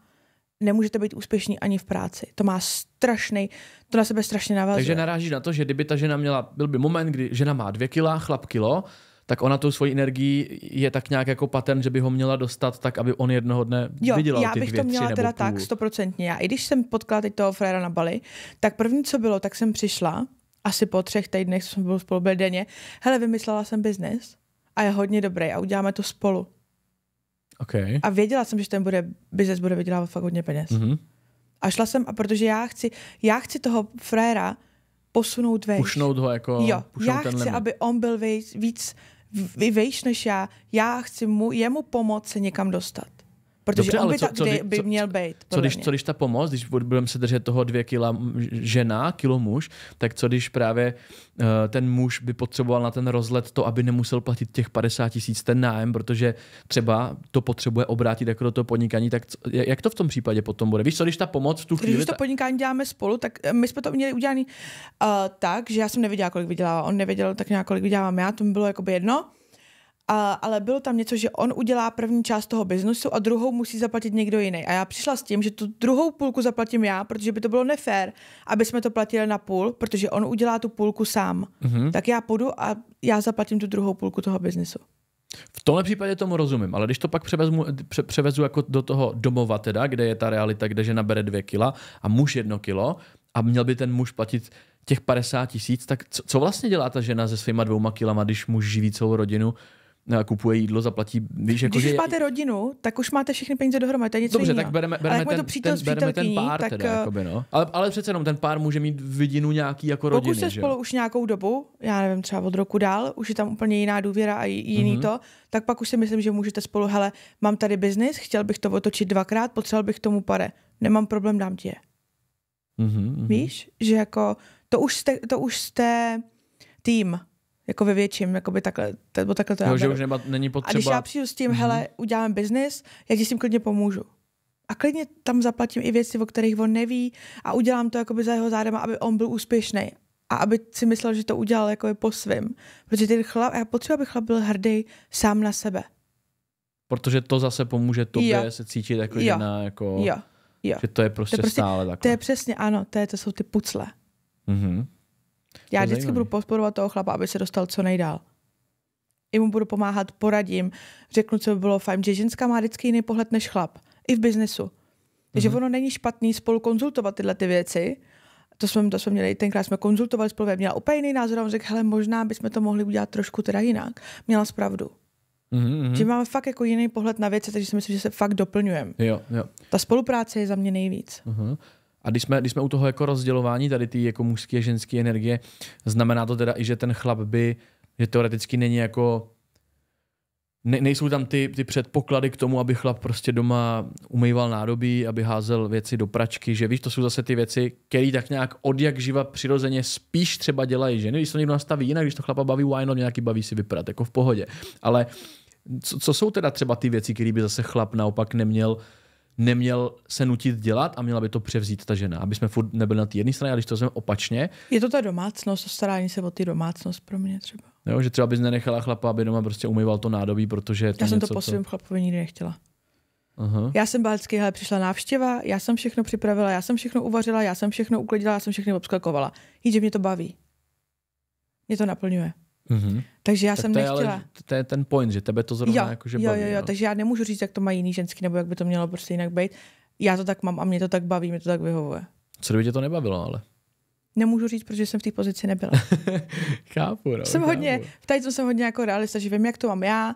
nemůžete být úspěšní ani v práci. To má strašný, to na sebe strašně navazuje. Takže narážíš na to, že kdyby ta žena měla, byl by moment, kdy žena má dvě kila, chlap kilo, tak ona tu svoji energii je tak nějak jako patent, že by ho měla dostat tak, aby on jednoho dne jo, vydělal já bych ty dvě, to měla teda teda tak, stoprocentně. Já i když jsem potkala teď toho fréra na Bali, tak první, co bylo, tak jsem přišla, asi po třech týdnech, jsme byli spolu byl denně, hele, vymyslela jsem biznis a je hodně dobrý a uděláme to spolu. Okay. A věděla jsem, že ten bude, biznis bude vydělávat fakt hodně peněz. Mm-hmm. A šla jsem, a protože já chci, já chci toho fréra posunout vejš. Pušnout ho jako... Jo, já chci, limit. aby on byl víc, víc vyvejš než já, já chci mu, jemu pomoct se někam dostat. Protože Dobře, on by, co, ta, co, kdy, by měl být. Co když, co když ta pomoc, když budeme se držet toho dvě kila žena, kilo muž, tak co když právě uh, ten muž by potřeboval na ten rozlet to, aby nemusel platit těch 50 tisíc ten nájem, protože třeba to potřebuje obrátit jako do toho podnikání, tak co, jak to v tom případě potom bude? Víš, co když ta pomoc v tu chvíli... Když to podnikání děláme spolu, tak eh, my jsme to měli udělané uh, eh, tak, že já jsem nevěděla, kolik vydělává, on nevěděl tak nějak, kolik vydělávám já, to mi bylo jako jedno a, ale bylo tam něco, že on udělá první část toho biznesu a druhou musí zaplatit někdo jiný. A já přišla s tím, že tu druhou půlku zaplatím já, protože by to bylo nefér, aby jsme to platili na půl, protože on udělá tu půlku sám. Mm-hmm. Tak já půjdu a já zaplatím tu druhou půlku toho biznesu. V tomhle případě tomu rozumím, ale když to pak převezmu, pře, převezu jako do toho domova teda, kde je ta realita, kde žena bere dvě kila a muž jedno kilo a měl by ten muž platit těch 50 tisíc, tak co, co vlastně dělá ta žena se svýma dvouma kilama, když muž živí celou rodinu kupuje jídlo, zaplatí. Víš, jako, Když že... máte rodinu, tak už máte všechny peníze dohromady. To je něco Dobře, jiného. tak bereme, jako bereme, ten, to ten, bereme ten pár. Tak, teda, eh, jakoby, no. ale, ale přece jenom ten pár může mít vidinu nějaký jako pokud rodiny. Pokud se spolu už nějakou dobu, já nevím, třeba od roku dál, už je tam úplně jiná důvěra a jiný mm-hmm. to, tak pak už si myslím, že můžete spolu, hele, mám tady biznis, chtěl bych to otočit dvakrát, potřeboval bych tomu pare. Nemám problém, dám ti je. Mm-hmm, mm-hmm. Víš, že jako to už jste, to už jste tým jako ve větším, jako by takhle, nebo takhle to jo, já že už nema, není potřeba. A když já přijdu s tím, mm-hmm. hele, udělám biznis, já ti s tím klidně pomůžu. A klidně tam zaplatím i věci, o kterých on neví a udělám to jakoby za jeho zádama, aby on byl úspěšný a aby si myslel, že to udělal jako je po svým. Protože ten chlap, já potřebuji, aby chlap byl hrdý sám na sebe. Protože to zase pomůže tobě jo. se cítit jako jo. žena, jako, jo. Jo. že to je prostě, to je prostě stále takhle. To je přesně, ano, to, je, to jsou ty pucle. Mm-hmm. Já to vždycky zajímavý. budu podporovat toho chlapa, aby se dostal co nejdál. I mu budu pomáhat, poradím, řeknu, co by bylo fajn, že ženská má vždycky jiný pohled než chlap. I v biznesu. Takže mm-hmm. ono není špatný spolu konzultovat tyhle ty věci. To jsme, to jsme měli, tenkrát jsme konzultovali spolu, já měla úplně jiný názor a on řekl, hele, možná bychom to mohli udělat trošku teda jinak. Měla spravdu. Mm-hmm. Že máme fakt jako jiný pohled na věci, takže si myslím, že se fakt doplňujeme. Jo, jo. Ta spolupráce je za mě nejvíc. Mm-hmm. A když jsme, když jsme u toho jako rozdělování tady ty jako mužské a ženské energie, znamená to teda i, že ten chlap by, že teoreticky není jako ne, nejsou tam ty, ty předpoklady k tomu, aby chlap prostě doma umýval nádobí, aby házel věci do pračky, že víš, to jsou zase ty věci, které tak nějak od jak živa přirozeně spíš třeba dělají ženy, když to někdo nastaví jinak, když to chlapa baví, why not, nějaký baví si vyprat jako v pohodě. Ale co, co jsou teda třeba ty věci, které by zase chlap naopak neměl neměl se nutit dělat a měla by to převzít ta žena, aby jsme furt nebyli na té jedné straně, a když to jsme opačně. Je to ta domácnost, starání se o ty domácnost pro mě třeba. Jo, že třeba bys nenechala chlapa, aby doma prostě umýval to nádobí, protože. to já jsem to po svém chlapovi nikdy nechtěla. Aha. Já jsem byla vždycky, hele, přišla návštěva, já jsem všechno připravila, já jsem všechno uvařila, já jsem všechno uklidila, já jsem všechno obskakovala. Jíže mě to baví. Mě to naplňuje. Mm-hmm. Takže já tak jsem to nechtěla. Je ale, to je ten point, že tebe to zrovna jo, jako, že Jo, jo, jo, jo, takže já nemůžu říct, jak to mají jiný ženský, nebo jak by to mělo prostě jinak být. Já to tak mám a mě to tak baví, mě to tak vyhovuje. Co kdyby tě to nebavilo, ale? Nemůžu říct, protože jsem v té pozici nebyla. chápu, no, Jsem chápu. hodně, v tady jsem hodně jako realista, že vím, jak to mám já,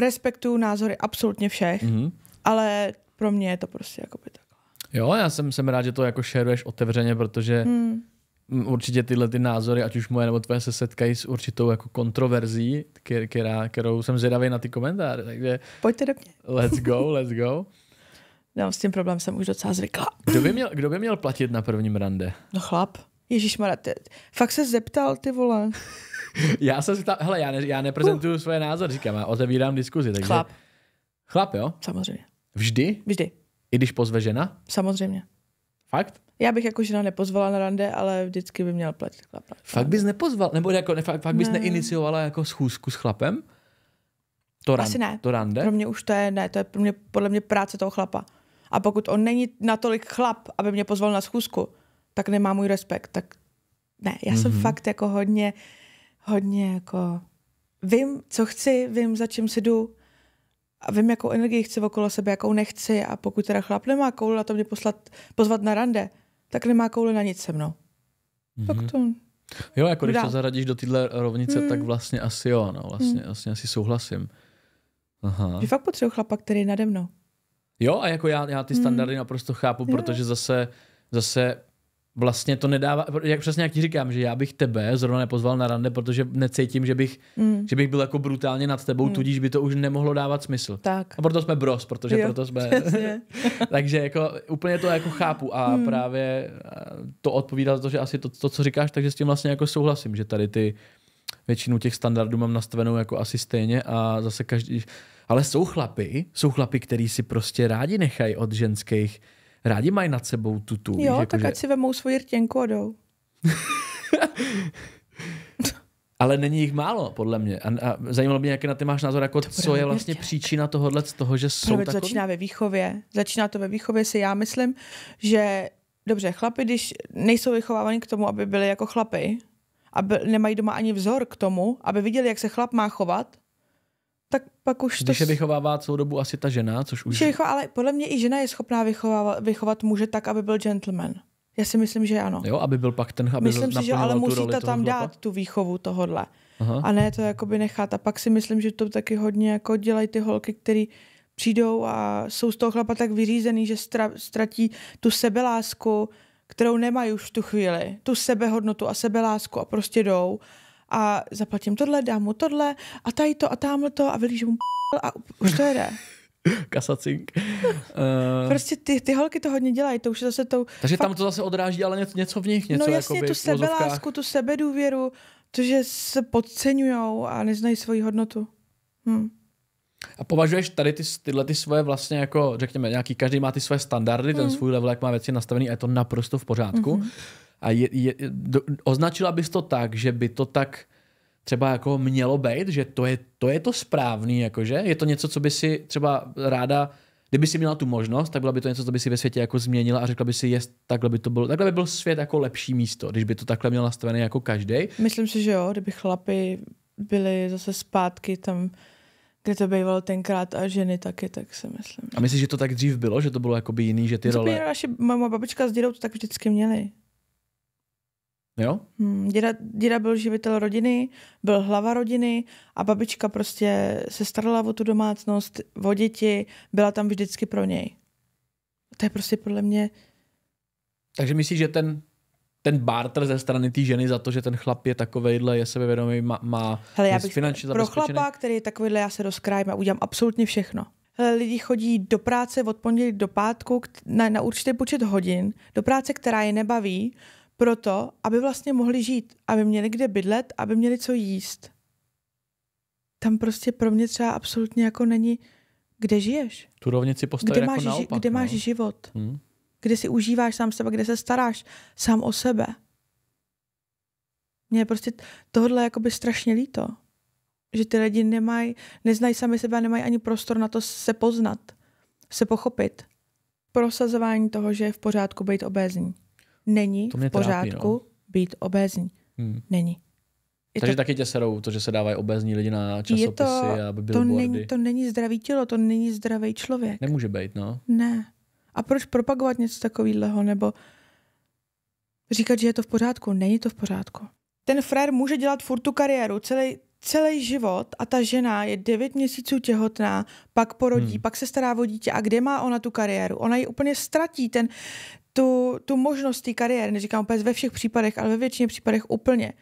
respektuju názory absolutně všech, mm-hmm. ale pro mě je to prostě jako by tak. Jo, já jsem, jsem rád, že to jako šeruješ otevřeně, protože hmm určitě tyhle ty názory, ať už moje nebo tvé, se setkají s určitou jako kontroverzí, která, kterou jsem zvědavý na ty komentáře. Takže Pojďte do mě. Let's go, let's go. No, s tím problém jsem už docela zvykla. Kdo by měl, kdo by měl platit na prvním rande? No chlap. Ježíš ty, fakt se zeptal, ty vole. já se zeptal, hele, já, ne, já neprezentuju uh. svoje názory, říkám, já otevírám diskuzi. Takže... Chlap. Chlap, jo? Samozřejmě. Vždy? Vždy. I když pozve žena? Samozřejmě. Fakt? Já bych jako žena nepozvala na rande, ale vždycky by měl platit chlapa. Fakt bys nepozval? Nebo jako, ne, fakt, fakt bys ne. neiniciovala jako schůzku s chlapem? To ran, Asi ne. To rande? Pro mě už to je, ne, to je pro mě, podle mě práce toho chlapa. A pokud on není natolik chlap, aby mě pozval na schůzku, tak nemá můj respekt. Tak ne, já jsem mm-hmm. fakt jako hodně, hodně jako vím, co chci, vím, za čím si jdu a vím, jakou energii chci okolo sebe, jakou nechci a pokud teda chlap nemá koulu na to mě poslat, pozvat na rande, tak nemá koule na nic se mnou. Mm-hmm. Tak to... Jo, jako když dá. to zaradíš do téhle rovnice, mm. tak mhm. vlastně asi jo, no, vlastně, mm. vlastně asi souhlasím. Aha. je fakt potřebuji chlapa, který je nade mnou. Jo, a jako já, já ty mhm. standardy mm. naprosto chápu, jo. protože zase, zase vlastně to nedává, jak přesně jak ti říkám, že já bych tebe zrovna nepozval na rande, protože necítím, že bych, mm. že bych byl jako brutálně nad tebou, mm. tudíž by to už nemohlo dávat smysl. Tak. A proto jsme bros, protože jo, proto jsme... takže jako úplně to jako chápu a mm. právě eh, to odpovídá za to, že asi to, to, co říkáš, takže s tím vlastně jako souhlasím, že tady ty většinu těch standardů mám nastavenou jako asi stejně a zase každý... Ale jsou chlapy, jsou chlapy, který si prostě rádi nechají od ženských rádi mají nad sebou tutu. Jo, víš, jako ať že... si vemou svoji rtěnku a jdou. Ale není jich málo, podle mě. A, a zajímalo mě, jaký na ty máš názor, jako to co je vlastně tě. příčina tohohle, z toho, že jsou takový? začíná ve výchově. Začíná to ve výchově, si já myslím, že dobře, chlapi, když nejsou vychovávaní k tomu, aby byli jako chlapy, a nemají doma ani vzor k tomu, aby viděli, jak se chlap má chovat, tak pak už Když to... je vychovává celou dobu asi ta žena, což už... Vycho, jako, ale podle mě i žena je schopná vychovávat, vychovat muže tak, aby byl gentleman. Já si myslím, že ano. Jo, aby byl pak ten, aby Myslím si, že ale musíte tam dát tu výchovu tohodle. Aha. A ne to jakoby nechat. A pak si myslím, že to taky hodně jako dělají ty holky, které přijdou a jsou z toho chlapa tak vyřízený, že stra, ztratí tu sebelásku, kterou nemají už v tu chvíli. Tu sebehodnotu a sebelásku a prostě jdou a zaplatím tohle, dám mu tohle a tady to a tamhle to a vylížu mu a už to jede. Kasacink. Eh. Prostě ty, ty holky to hodně dělají, to už je zase tou... Takže fakt... tam to zase odráží ale něco, něco v nich, něco No jasně, jakoby, tu sebelásku, tu sebedůvěru, to, že se podceňujou a neznají svoji hodnotu. Hm. A považuješ tady ty, tyhle ty svoje vlastně jako, řekněme, nějaký, každý má ty svoje standardy, mm. ten hm. svůj level, jak má věci nastavený a je to naprosto v pořádku. Mm-hmm. A je, je, do, označila bys to tak, že by to tak třeba jako mělo být, že to je to, je to správný, jakože? Je to něco, co by si třeba ráda, kdyby si měla tu možnost, tak byla by to něco, co by si ve světě jako změnila a řekla by si, jest, takhle by to bylo, takhle by byl svět jako lepší místo, když by to takhle měla nastavené jako každý. Myslím si, že jo, kdyby chlapi byli zase zpátky tam, kde to bývalo tenkrát a ženy taky, tak si myslím. A myslíš, že to tak dřív bylo, že to bylo jakoby jiný, že ty role... Naše, moje babička s dědou to tak vždycky měli. Jo? Hmm, děda, děda byl živitel rodiny, byl hlava rodiny a babička prostě se starala o tu domácnost, o děti, byla tam vždycky pro něj. To je prostě podle mě... Takže myslíš, že ten, ten barter ze strany té ženy za to, že ten chlap je takovejhle, je sebevědomý, má, má Hele, já bych finančně Pro chlapa, který je takovýhle, já se rozkrájím a udělám absolutně všechno. Hele, lidi chodí do práce od pondělí do pátku na, na určitý počet hodin, do práce, která je nebaví, proto, aby vlastně mohli žít, aby měli kde bydlet, aby měli co jíst. Tam prostě pro mě třeba absolutně jako není, kde žiješ. Tu rovnici postavit kde jako máš, naopak, Kde no. máš život. Hmm. Kde si užíváš sám sebe, kde se staráš sám o sebe. Mně je prostě tohle jakoby strašně líto. Že ty lidi nemají, neznají sami sebe a nemají ani prostor na to se poznat, se pochopit. Prosazování toho, že je v pořádku být obézní není v pořádku trápí, no. být obézní. Hmm. Není. Je Takže to, taky tě serou to, že se dávají obézní lidi na časopisy to, a billboardy. To není, to není zdravý tělo, to není zdravý člověk. Nemůže být, no. Ne. A proč propagovat něco takového, nebo říkat, že je to v pořádku? Není to v pořádku. Ten frér může dělat furt tu kariéru, celý, celý život a ta žena je 9 měsíců těhotná, pak porodí, hmm. pak se stará o dítě a kde má ona tu kariéru? Ona ji úplně ztratí, ten, tu, tu možnost té kariéry, neříkám úplně ve všech případech, ale ve většině případech úplně.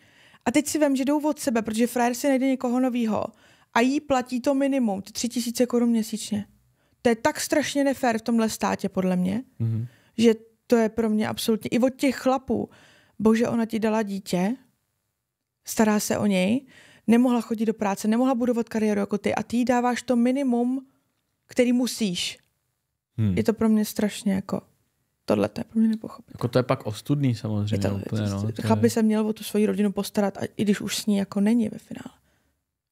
A teď si vem, že jdou od sebe, protože frajer si najde někoho novýho a jí platí to minimum, ty tři tisíce korun měsíčně. To je tak strašně nefér v tomhle státě, podle mě, mm-hmm. že to je pro mě absolutně, i od těch chlapů, bože, ona ti dala dítě, stará se o něj, nemohla chodit do práce, nemohla budovat kariéru jako ty a ty dáváš to minimum, který musíš. Hmm. Je to pro mě strašně jako tohle to je pro mě nepochopitelné. Jako to je pak ostudný samozřejmě. to, úplně, to, no, prostě- to chlap by se měl o tu svoji rodinu postarat, a i když už s ní jako není ve finále.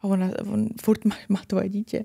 A ona, on furt má, má tvoje dítě.